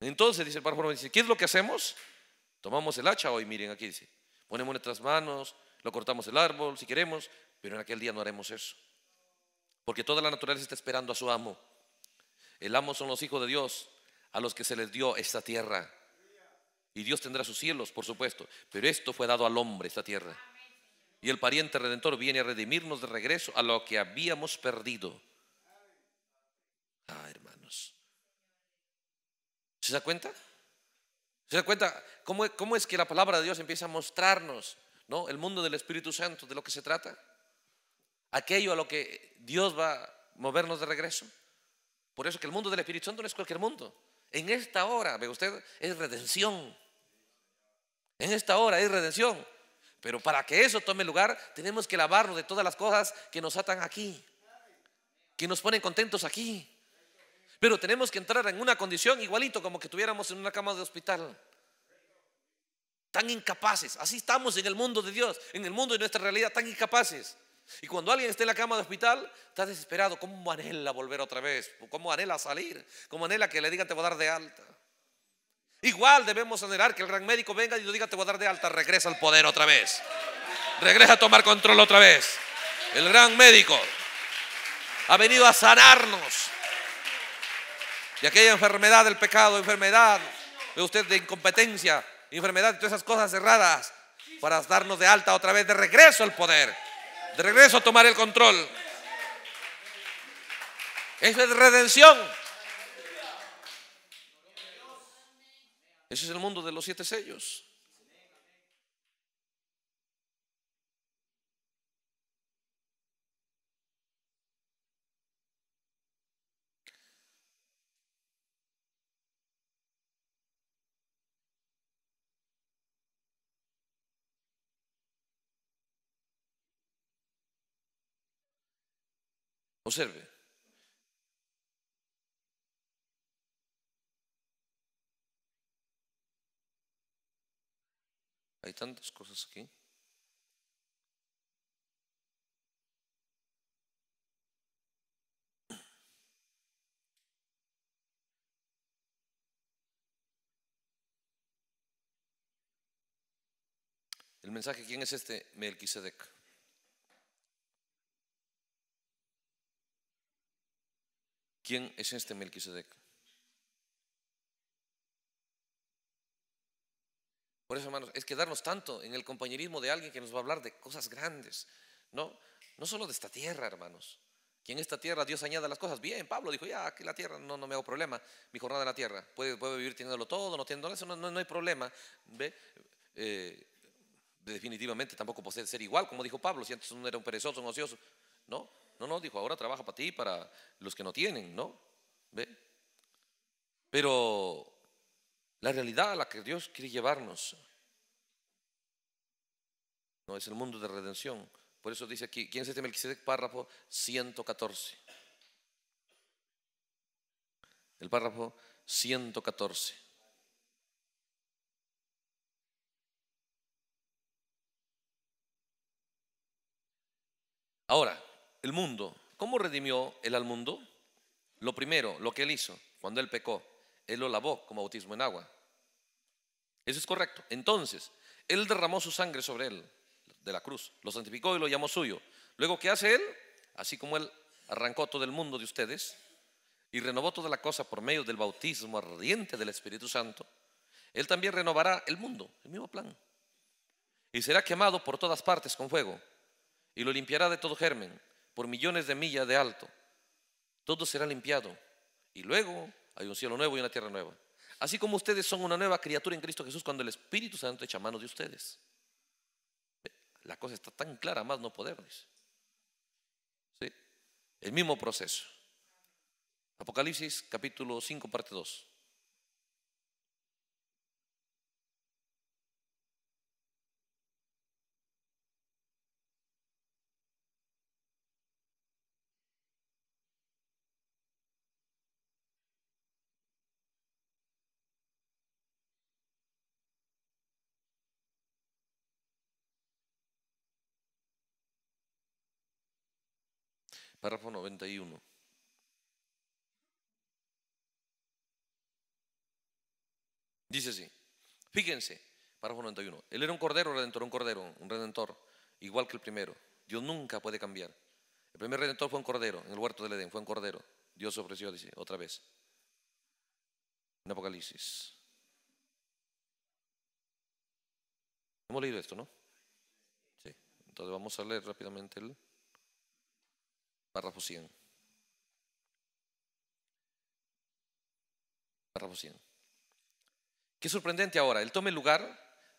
Entonces dice el párrafo, dice, ¿qué es lo que hacemos? Tomamos el hacha hoy, miren aquí dice, ponemos nuestras manos, lo cortamos el árbol si queremos, pero en aquel día no haremos eso. Porque toda la naturaleza está esperando a su amo. El amo son los hijos de Dios, a los que se les dio esta tierra. Y Dios tendrá sus cielos, por supuesto, pero esto fue dado al hombre, esta tierra. Y el pariente redentor viene a redimirnos de regreso a lo que habíamos perdido. Ah, hermanos. ¿Se da cuenta? ¿Se da cuenta cómo, cómo es que la palabra de Dios empieza a mostrarnos ¿no? el mundo del Espíritu Santo, de lo que se trata? Aquello a lo que Dios va a movernos de regreso. Por eso que el mundo del Espíritu Santo no es cualquier mundo. En esta hora, ve usted, es redención. En esta hora es redención. Pero para que eso tome lugar, tenemos que lavarlo de todas las cosas que nos atan aquí, que nos ponen contentos aquí. Pero tenemos que entrar en una condición igualito como que tuviéramos en una cama de hospital. Tan incapaces. Así estamos en el mundo de Dios, en el mundo de nuestra realidad, tan incapaces. Y cuando alguien está en la cama de hospital, está desesperado. ¿Cómo anhela volver otra vez? ¿Cómo anhela salir? ¿Cómo anhela que le diga te voy a dar de alta? Igual debemos anhelar que el gran médico venga y nos diga te voy a dar de alta. Regresa al poder otra vez. Regresa a tomar control otra vez. El gran médico ha venido a sanarnos de aquella enfermedad del pecado, enfermedad de usted de incompetencia, enfermedad de todas esas cosas cerradas para darnos de alta otra vez de regreso al poder. De regreso a tomar el control. Eso es redención. Ese es el mundo de los siete sellos. Observe. Hay tantas cosas aquí. El mensaje, ¿quién es este? Melquisedec. ¿Quién es este Melquisedec? Por eso, hermanos, es quedarnos tanto en el compañerismo de alguien que nos va a hablar de cosas grandes, no, no solo de esta tierra, hermanos. Que en esta tierra Dios añada las cosas. Bien, Pablo dijo, ya, aquí la tierra, no, no me hago problema. Mi jornada en la tierra, puede, puede vivir teniéndolo todo, no teniéndolo, eso no, hay problema. ¿Ve? Eh, definitivamente tampoco puede ser igual, como dijo Pablo, si antes uno era un perezoso, un ocioso, ¿no? No, no, dijo, ahora trabaja para ti, para los que no tienen, ¿no? ¿Ve? Pero la realidad a la que Dios quiere llevarnos no es el mundo de redención. Por eso dice aquí, ¿quién es este Melquisedec? Párrafo 114. El párrafo 114. Ahora, el mundo. ¿Cómo redimió él al mundo? Lo primero, lo que él hizo cuando él pecó, él lo lavó con bautismo en agua. Eso es correcto. Entonces, él derramó su sangre sobre él de la cruz, lo santificó y lo llamó suyo. Luego, ¿qué hace él? Así como él arrancó todo el mundo de ustedes y renovó toda la cosa por medio del bautismo ardiente del Espíritu Santo, él también renovará el mundo, el mismo plan. Y será quemado por todas partes con fuego y lo limpiará de todo germen por millones de millas de alto. Todo será limpiado. Y luego hay un cielo nuevo y una tierra nueva. Así como ustedes son una nueva criatura en Cristo Jesús cuando el Espíritu Santo echa mano de ustedes. La cosa está tan clara, más no podernos. El mismo proceso. Apocalipsis capítulo 5, parte 2. Párrafo 91. Dice así, fíjense, párrafo 91, él era un cordero redentor, un cordero, un redentor, igual que el primero. Dios nunca puede cambiar. El primer redentor fue un cordero, en el huerto del Edén fue un cordero. Dios ofreció, dice, otra vez. En Apocalipsis. Hemos leído esto, ¿no? Sí. Entonces vamos a leer rápidamente el Párrafo 100. Párrafo 100. Qué sorprendente ahora, Él toma el lugar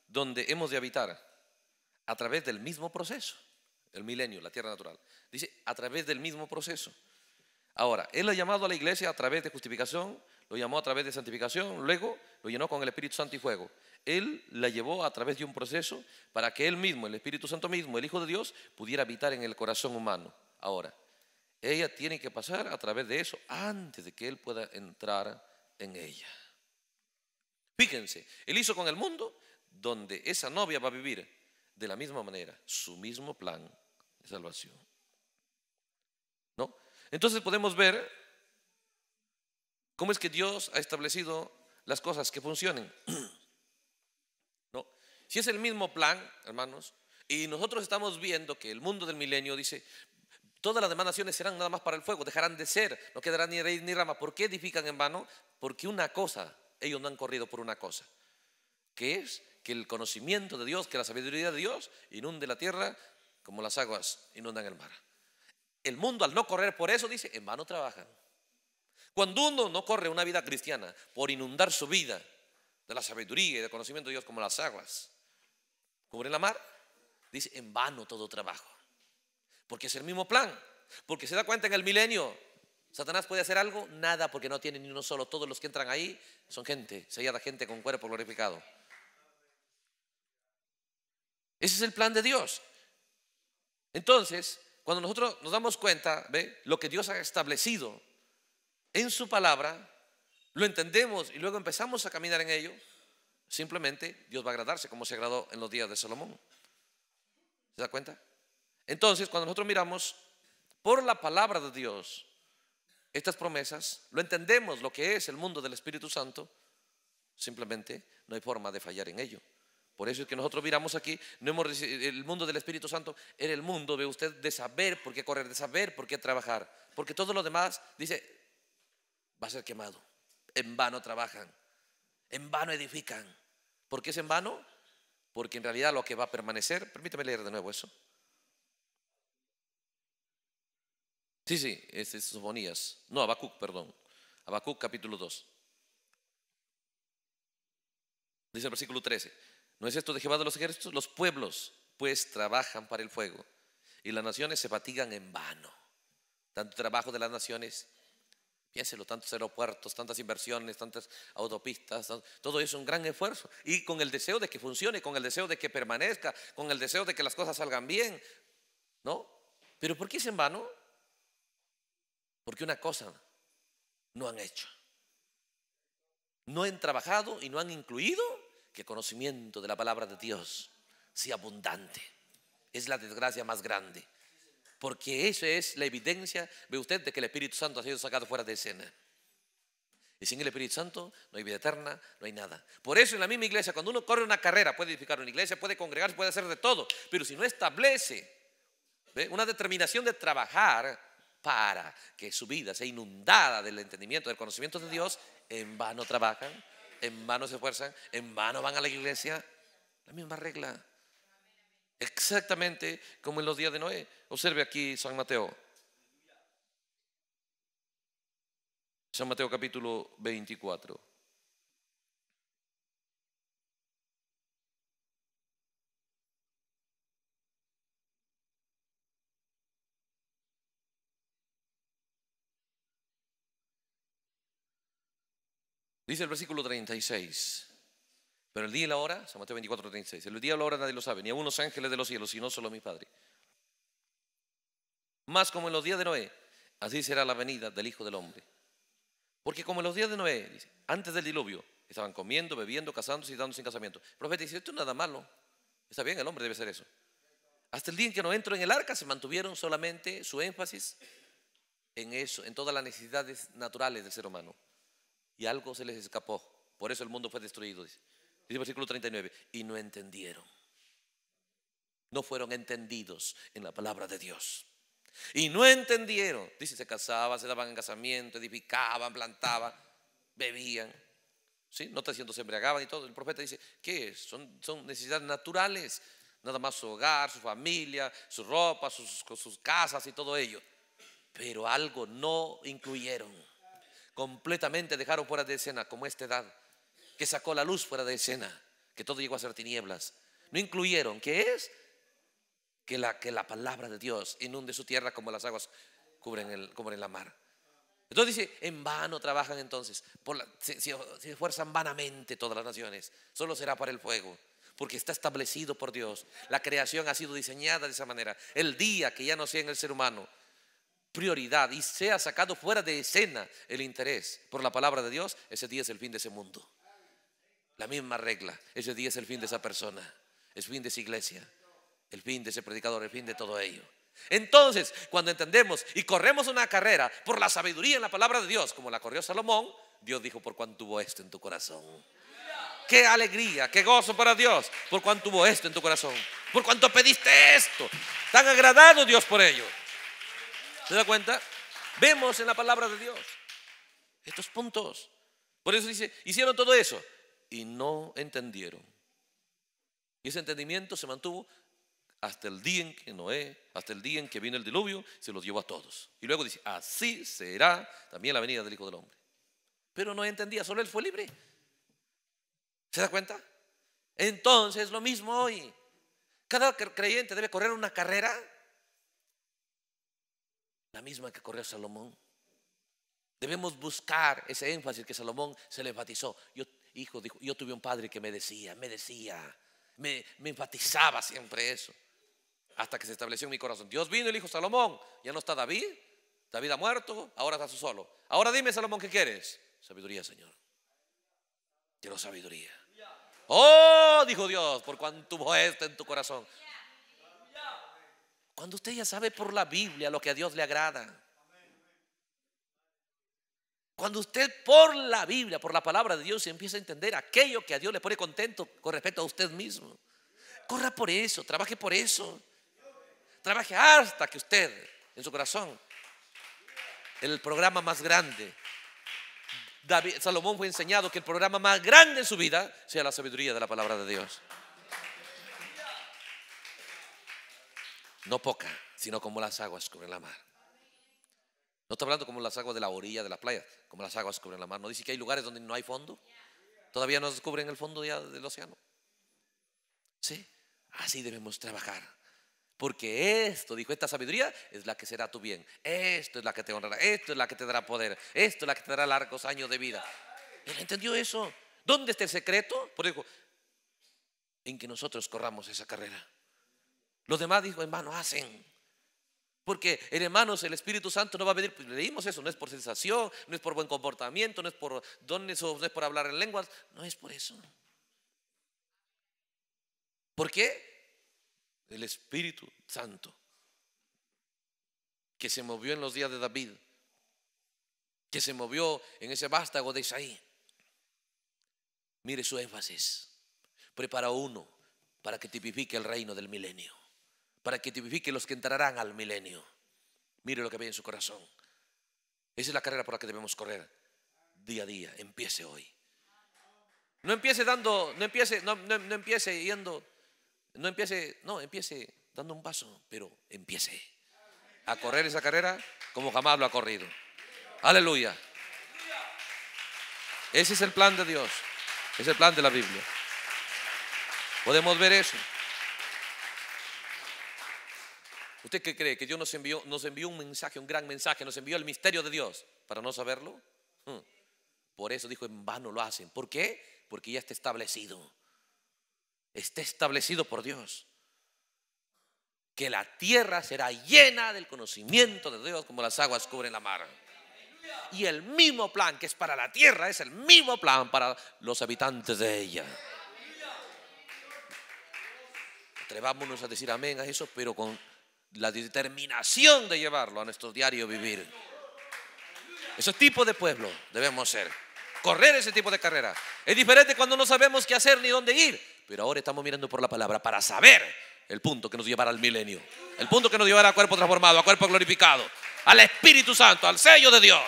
donde hemos de habitar a través del mismo proceso, el milenio, la tierra natural. Dice, a través del mismo proceso. Ahora, Él ha llamado a la iglesia a través de justificación, lo llamó a través de santificación, luego lo llenó con el Espíritu Santo y fuego. Él la llevó a través de un proceso para que Él mismo, el Espíritu Santo mismo, el Hijo de Dios, pudiera habitar en el corazón humano. Ahora, ella tiene que pasar a través de eso antes de que él pueda entrar en ella. Fíjense, él hizo con el mundo donde esa novia va a vivir de la misma manera, su mismo plan de salvación. ¿No? Entonces podemos ver cómo es que Dios ha establecido las cosas que funcionen. ¿No? Si es el mismo plan, hermanos, y nosotros estamos viendo que el mundo del milenio dice, Todas las demás naciones serán nada más para el fuego, dejarán de ser, no quedará ni rey ni rama. ¿Por qué edifican en vano? Porque una cosa, ellos no han corrido por una cosa, que es que el conocimiento de Dios, que la sabiduría de Dios inunde la tierra como las aguas inundan el mar. El mundo al no correr por eso dice, en vano trabajan. Cuando uno no corre una vida cristiana por inundar su vida de la sabiduría y del conocimiento de Dios como las aguas, cubre la mar, dice, en vano todo trabajo. Porque es el mismo plan. Porque se da cuenta en el milenio, Satanás puede hacer algo, nada, porque no tiene ni uno solo. Todos los que entran ahí son gente, sellada gente con cuerpo glorificado. Ese es el plan de Dios. Entonces, cuando nosotros nos damos cuenta, ¿ve? Lo que Dios ha establecido en su palabra, lo entendemos y luego empezamos a caminar en ello, simplemente Dios va a agradarse como se agradó en los días de Salomón. ¿Se da cuenta? Entonces, cuando nosotros miramos por la palabra de Dios estas promesas, lo entendemos lo que es el mundo del Espíritu Santo, simplemente no hay forma de fallar en ello. Por eso es que nosotros miramos aquí, no hemos, el mundo del Espíritu Santo era el mundo, ve usted, de saber por qué correr, de saber por qué trabajar. Porque todo lo demás, dice, va a ser quemado. En vano trabajan, en vano edifican. ¿Por qué es en vano? Porque en realidad lo que va a permanecer, permítame leer de nuevo eso, Sí, sí, es, es No, Habacuc, perdón. Habacuc capítulo 2. Dice el versículo 13. ¿No es esto de Jehová de los ejércitos? Los pueblos pues trabajan para el fuego y las naciones se fatigan en vano. Tanto trabajo de las naciones, piénselo, tantos aeropuertos, tantas inversiones, tantas autopistas, todo eso es un gran esfuerzo. Y con el deseo de que funcione, con el deseo de que permanezca, con el deseo de que las cosas salgan bien, ¿no? Pero ¿por qué es en vano? Porque una cosa no han hecho. No han trabajado y no han incluido que conocimiento de la palabra de Dios sea abundante. Es la desgracia más grande. Porque eso es la evidencia, ve usted, de que el Espíritu Santo ha sido sacado fuera de escena. Y sin el Espíritu Santo no hay vida eterna, no hay nada. Por eso en la misma iglesia, cuando uno corre una carrera, puede edificar una iglesia, puede congregarse, puede hacer de todo. Pero si no establece una determinación de trabajar para que su vida sea inundada del entendimiento, del conocimiento de Dios, en vano trabajan, en vano se esfuerzan, en vano van a la iglesia. La misma regla. Exactamente como en los días de Noé. Observe aquí San Mateo. San Mateo capítulo 24. Dice el versículo 36. Pero el día y la hora, San Mateo 24, 36. El día y la hora nadie lo sabe, ni a unos ángeles de los cielos, sino solo mi Padre. Más como en los días de Noé, así será la venida del Hijo del Hombre. Porque como en los días de Noé, antes del diluvio, estaban comiendo, bebiendo, casándose y dándose en casamiento. El profeta dice, esto es nada malo. Está bien, el hombre debe ser eso. Hasta el día en que no entró en el arca, se mantuvieron solamente su énfasis en eso, en todas las necesidades naturales del ser humano y algo se les escapó. Por eso el mundo fue destruido, dice. el versículo 39, y no entendieron. No fueron entendidos en la palabra de Dios. Y no entendieron. Dice, se casaban, se daban en casamiento, edificaban, plantaban, bebían. ¿Sí? No está diciendo se embriagaban y todo. El profeta dice, ¿qué Son, necesidades naturales. Nada más su hogar, su familia, su ropa, sus casas y todo ello. Pero algo no incluyeron completamente dejaron fuera de escena, como esta edad, que sacó la luz fuera de escena, que todo llegó a ser tinieblas. No incluyeron, que es? Que la, que la palabra de Dios inunde su tierra como las aguas cubren, el, cubren la mar. Entonces dice, en vano trabajan entonces, por se esfuerzan vanamente todas las naciones, solo será para el fuego porque está establecido por Dios. La creación ha sido diseñada de esa manera. El día que ya no sea en el ser humano, prioridad y sea sacado fuera de escena el interés por la palabra de Dios, ese día es el fin de ese mundo. La misma regla, ese día es el fin de esa persona, es fin de esa iglesia, el fin de ese predicador, el fin de todo ello. Entonces, cuando entendemos y corremos una carrera por la sabiduría en la palabra de Dios, como la corrió Salomón, Dios dijo, por cuanto tuvo esto en tu corazón. Qué alegría, qué gozo para Dios, por cuanto tuvo esto en tu corazón, por cuánto pediste esto. Tan agradado Dios por ello. ¿Se da cuenta? Vemos en la palabra de Dios estos puntos. Por eso dice, hicieron todo eso y no entendieron. Y ese entendimiento se mantuvo hasta el día en que Noé, hasta el día en que vino el diluvio, se los llevó a todos. Y luego dice, así será también la venida del Hijo del Hombre. Pero no entendía, solo él fue libre. ¿Se da cuenta? Entonces, lo mismo hoy. Cada creyente debe correr una carrera la misma que corrió Salomón. Debemos buscar ese énfasis que Salomón se le enfatizó. Yo, hijo, dijo, yo tuve un padre que me decía, me decía, me, me enfatizaba siempre eso. Hasta que se estableció en mi corazón. Dios vino y hijo Salomón, ya no está David, David ha muerto, ahora está solo. Ahora dime, Salomón, ¿qué quieres? Sabiduría, Señor. Quiero sabiduría. Oh, dijo Dios, por cuanto tuvo esto en tu corazón. Cuando usted ya sabe por la Biblia lo que a Dios le agrada. Cuando usted por la Biblia, por la palabra de Dios, empieza a entender aquello que a Dios le pone contento con respecto a usted mismo. Corra por eso, trabaje por eso. Trabaje hasta que usted, en su corazón, el programa más grande David, Salomón fue enseñado que el programa más grande en su vida sea la sabiduría de la palabra de Dios. No poca, sino como las aguas cubren la mar. No está hablando como las aguas de la orilla de la playa, como las aguas cubren la mar. No dice que hay lugares donde no hay fondo. Todavía no descubren el fondo del océano. ¿Sí? Así debemos trabajar. Porque esto, dijo, esta sabiduría es la que será tu bien. Esto es la que te honrará. Esto es la que te dará poder. Esto es la que te dará largos años de vida. Él entendió eso. ¿Dónde está el secreto? Por eso, en que nosotros corramos esa carrera. Los demás dijo, hermano, hacen. Porque, hermanos, el Espíritu Santo no va a venir. Pues leímos eso, no es por sensación, no es por buen comportamiento, no es por dones no es por hablar en lenguas, no es por eso. ¿Por qué? El Espíritu Santo, que se movió en los días de David, que se movió en ese vástago de Isaí. Mire su énfasis. Prepara uno para que tipifique el reino del milenio para que tipifique los que entrarán al milenio. Mire lo que ve en su corazón. Esa es la carrera por la que debemos correr día a día. Empiece hoy. No empiece dando, no empiece, no, no empiece yendo, no empiece, no, empiece dando un paso, pero empiece a correr esa carrera como jamás lo ha corrido. Aleluya. Ese es el plan de Dios. Es el plan de la Biblia. Podemos ver eso. ¿Usted qué cree? ¿Que Dios nos envió, nos envió un mensaje, un gran mensaje? ¿Nos envió el misterio de Dios para no saberlo? Hmm. Por eso dijo, en vano lo hacen. ¿Por qué? Porque ya está establecido. Está establecido por Dios. Que la tierra será llena del conocimiento de Dios como las aguas cubren la mar. Y el mismo plan que es para la tierra es el mismo plan para los habitantes de ella. Atrevámonos a decir amén a eso, pero con la determinación de llevarlo a nuestro diario vivir. Ese tipo de pueblo debemos ser. Correr ese tipo de carrera. Es diferente cuando no sabemos qué hacer ni dónde ir. Pero ahora estamos mirando por la palabra para saber el punto que nos llevará al milenio. El punto que nos llevará a cuerpo transformado, a cuerpo glorificado, al Espíritu Santo, al sello de Dios.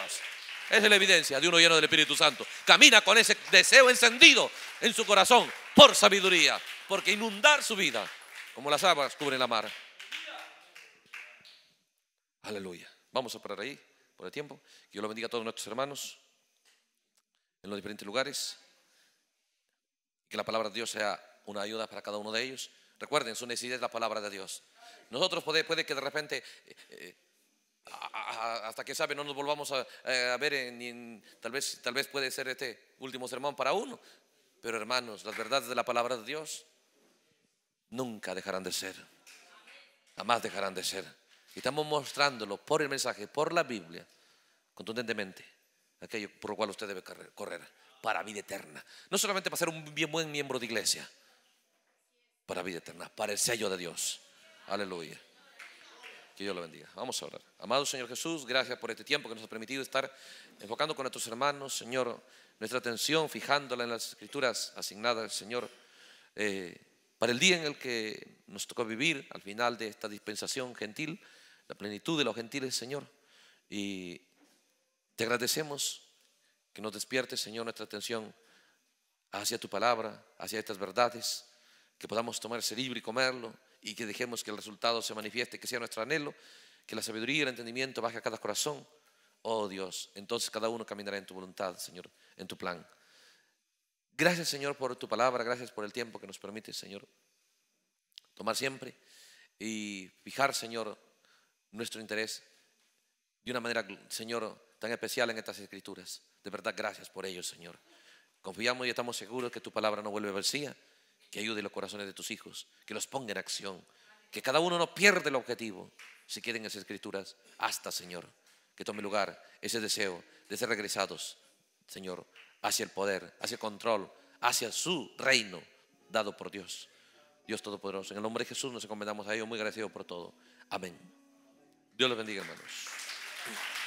Esa es la evidencia de uno lleno del Espíritu Santo. Camina con ese deseo encendido en su corazón por sabiduría, porque inundar su vida, como las aguas cubren la mar, Aleluya. Vamos a parar ahí por el tiempo. Que Dios lo bendiga a todos nuestros hermanos en los diferentes lugares. Que la palabra de Dios sea una ayuda para cada uno de ellos. Recuerden, su necesidad es la palabra de Dios. Nosotros puede, que de repente, eh, eh, hasta que sabe, no nos volvamos a, eh, ver, tal, vez, tal vez puede ser este último sermón para uno. Pero hermanos, las verdades de la palabra de Dios nunca dejarán de ser. Jamás dejarán de ser. Y estamos mostrándolo por el mensaje, por la Biblia, contundentemente, aquello por lo cual usted debe correr, para vida eterna. No solamente para ser un bien buen miembro de iglesia, para vida eterna, para el sello de Dios. Aleluya. Que Dios lo bendiga. Vamos a orar. Amado Señor Jesús, gracias por este tiempo que nos ha permitido estar enfocando con nuestros hermanos, Señor, nuestra atención, fijándola en las escrituras asignadas, Señor, eh, para el día en el que nos tocó vivir, al final de esta dispensación gentil la plenitud de los gentiles, Señor. Y te agradecemos que nos despiertes, Señor, nuestra atención hacia tu palabra, hacia estas verdades, que podamos tomar ese libro y comerlo y que dejemos que el resultado se manifieste, que sea nuestro anhelo, que la sabiduría y el entendimiento baje a cada corazón. Oh Dios, entonces cada uno caminará en tu voluntad, Señor, en tu plan. Gracias, Señor, por tu palabra, gracias por el tiempo que nos permite, Señor, tomar siempre y fijar, Señor, nuestro interés de una manera, Señor, tan especial en estas escrituras. De verdad, gracias por ello, Señor. Confiamos y estamos seguros que tu palabra no vuelve vacía, que ayude los corazones de tus hijos, que los ponga en acción, que cada uno no pierda el objetivo. Si quieren esas escrituras, hasta, Señor, que tome lugar ese deseo de ser regresados, Señor, hacia el poder, hacia el control, hacia su reino dado por Dios. Dios Todopoderoso. En el nombre de Jesús nos encomendamos a ello. Muy agradecido por todo. Amén. Dios los bendiga, hermanos.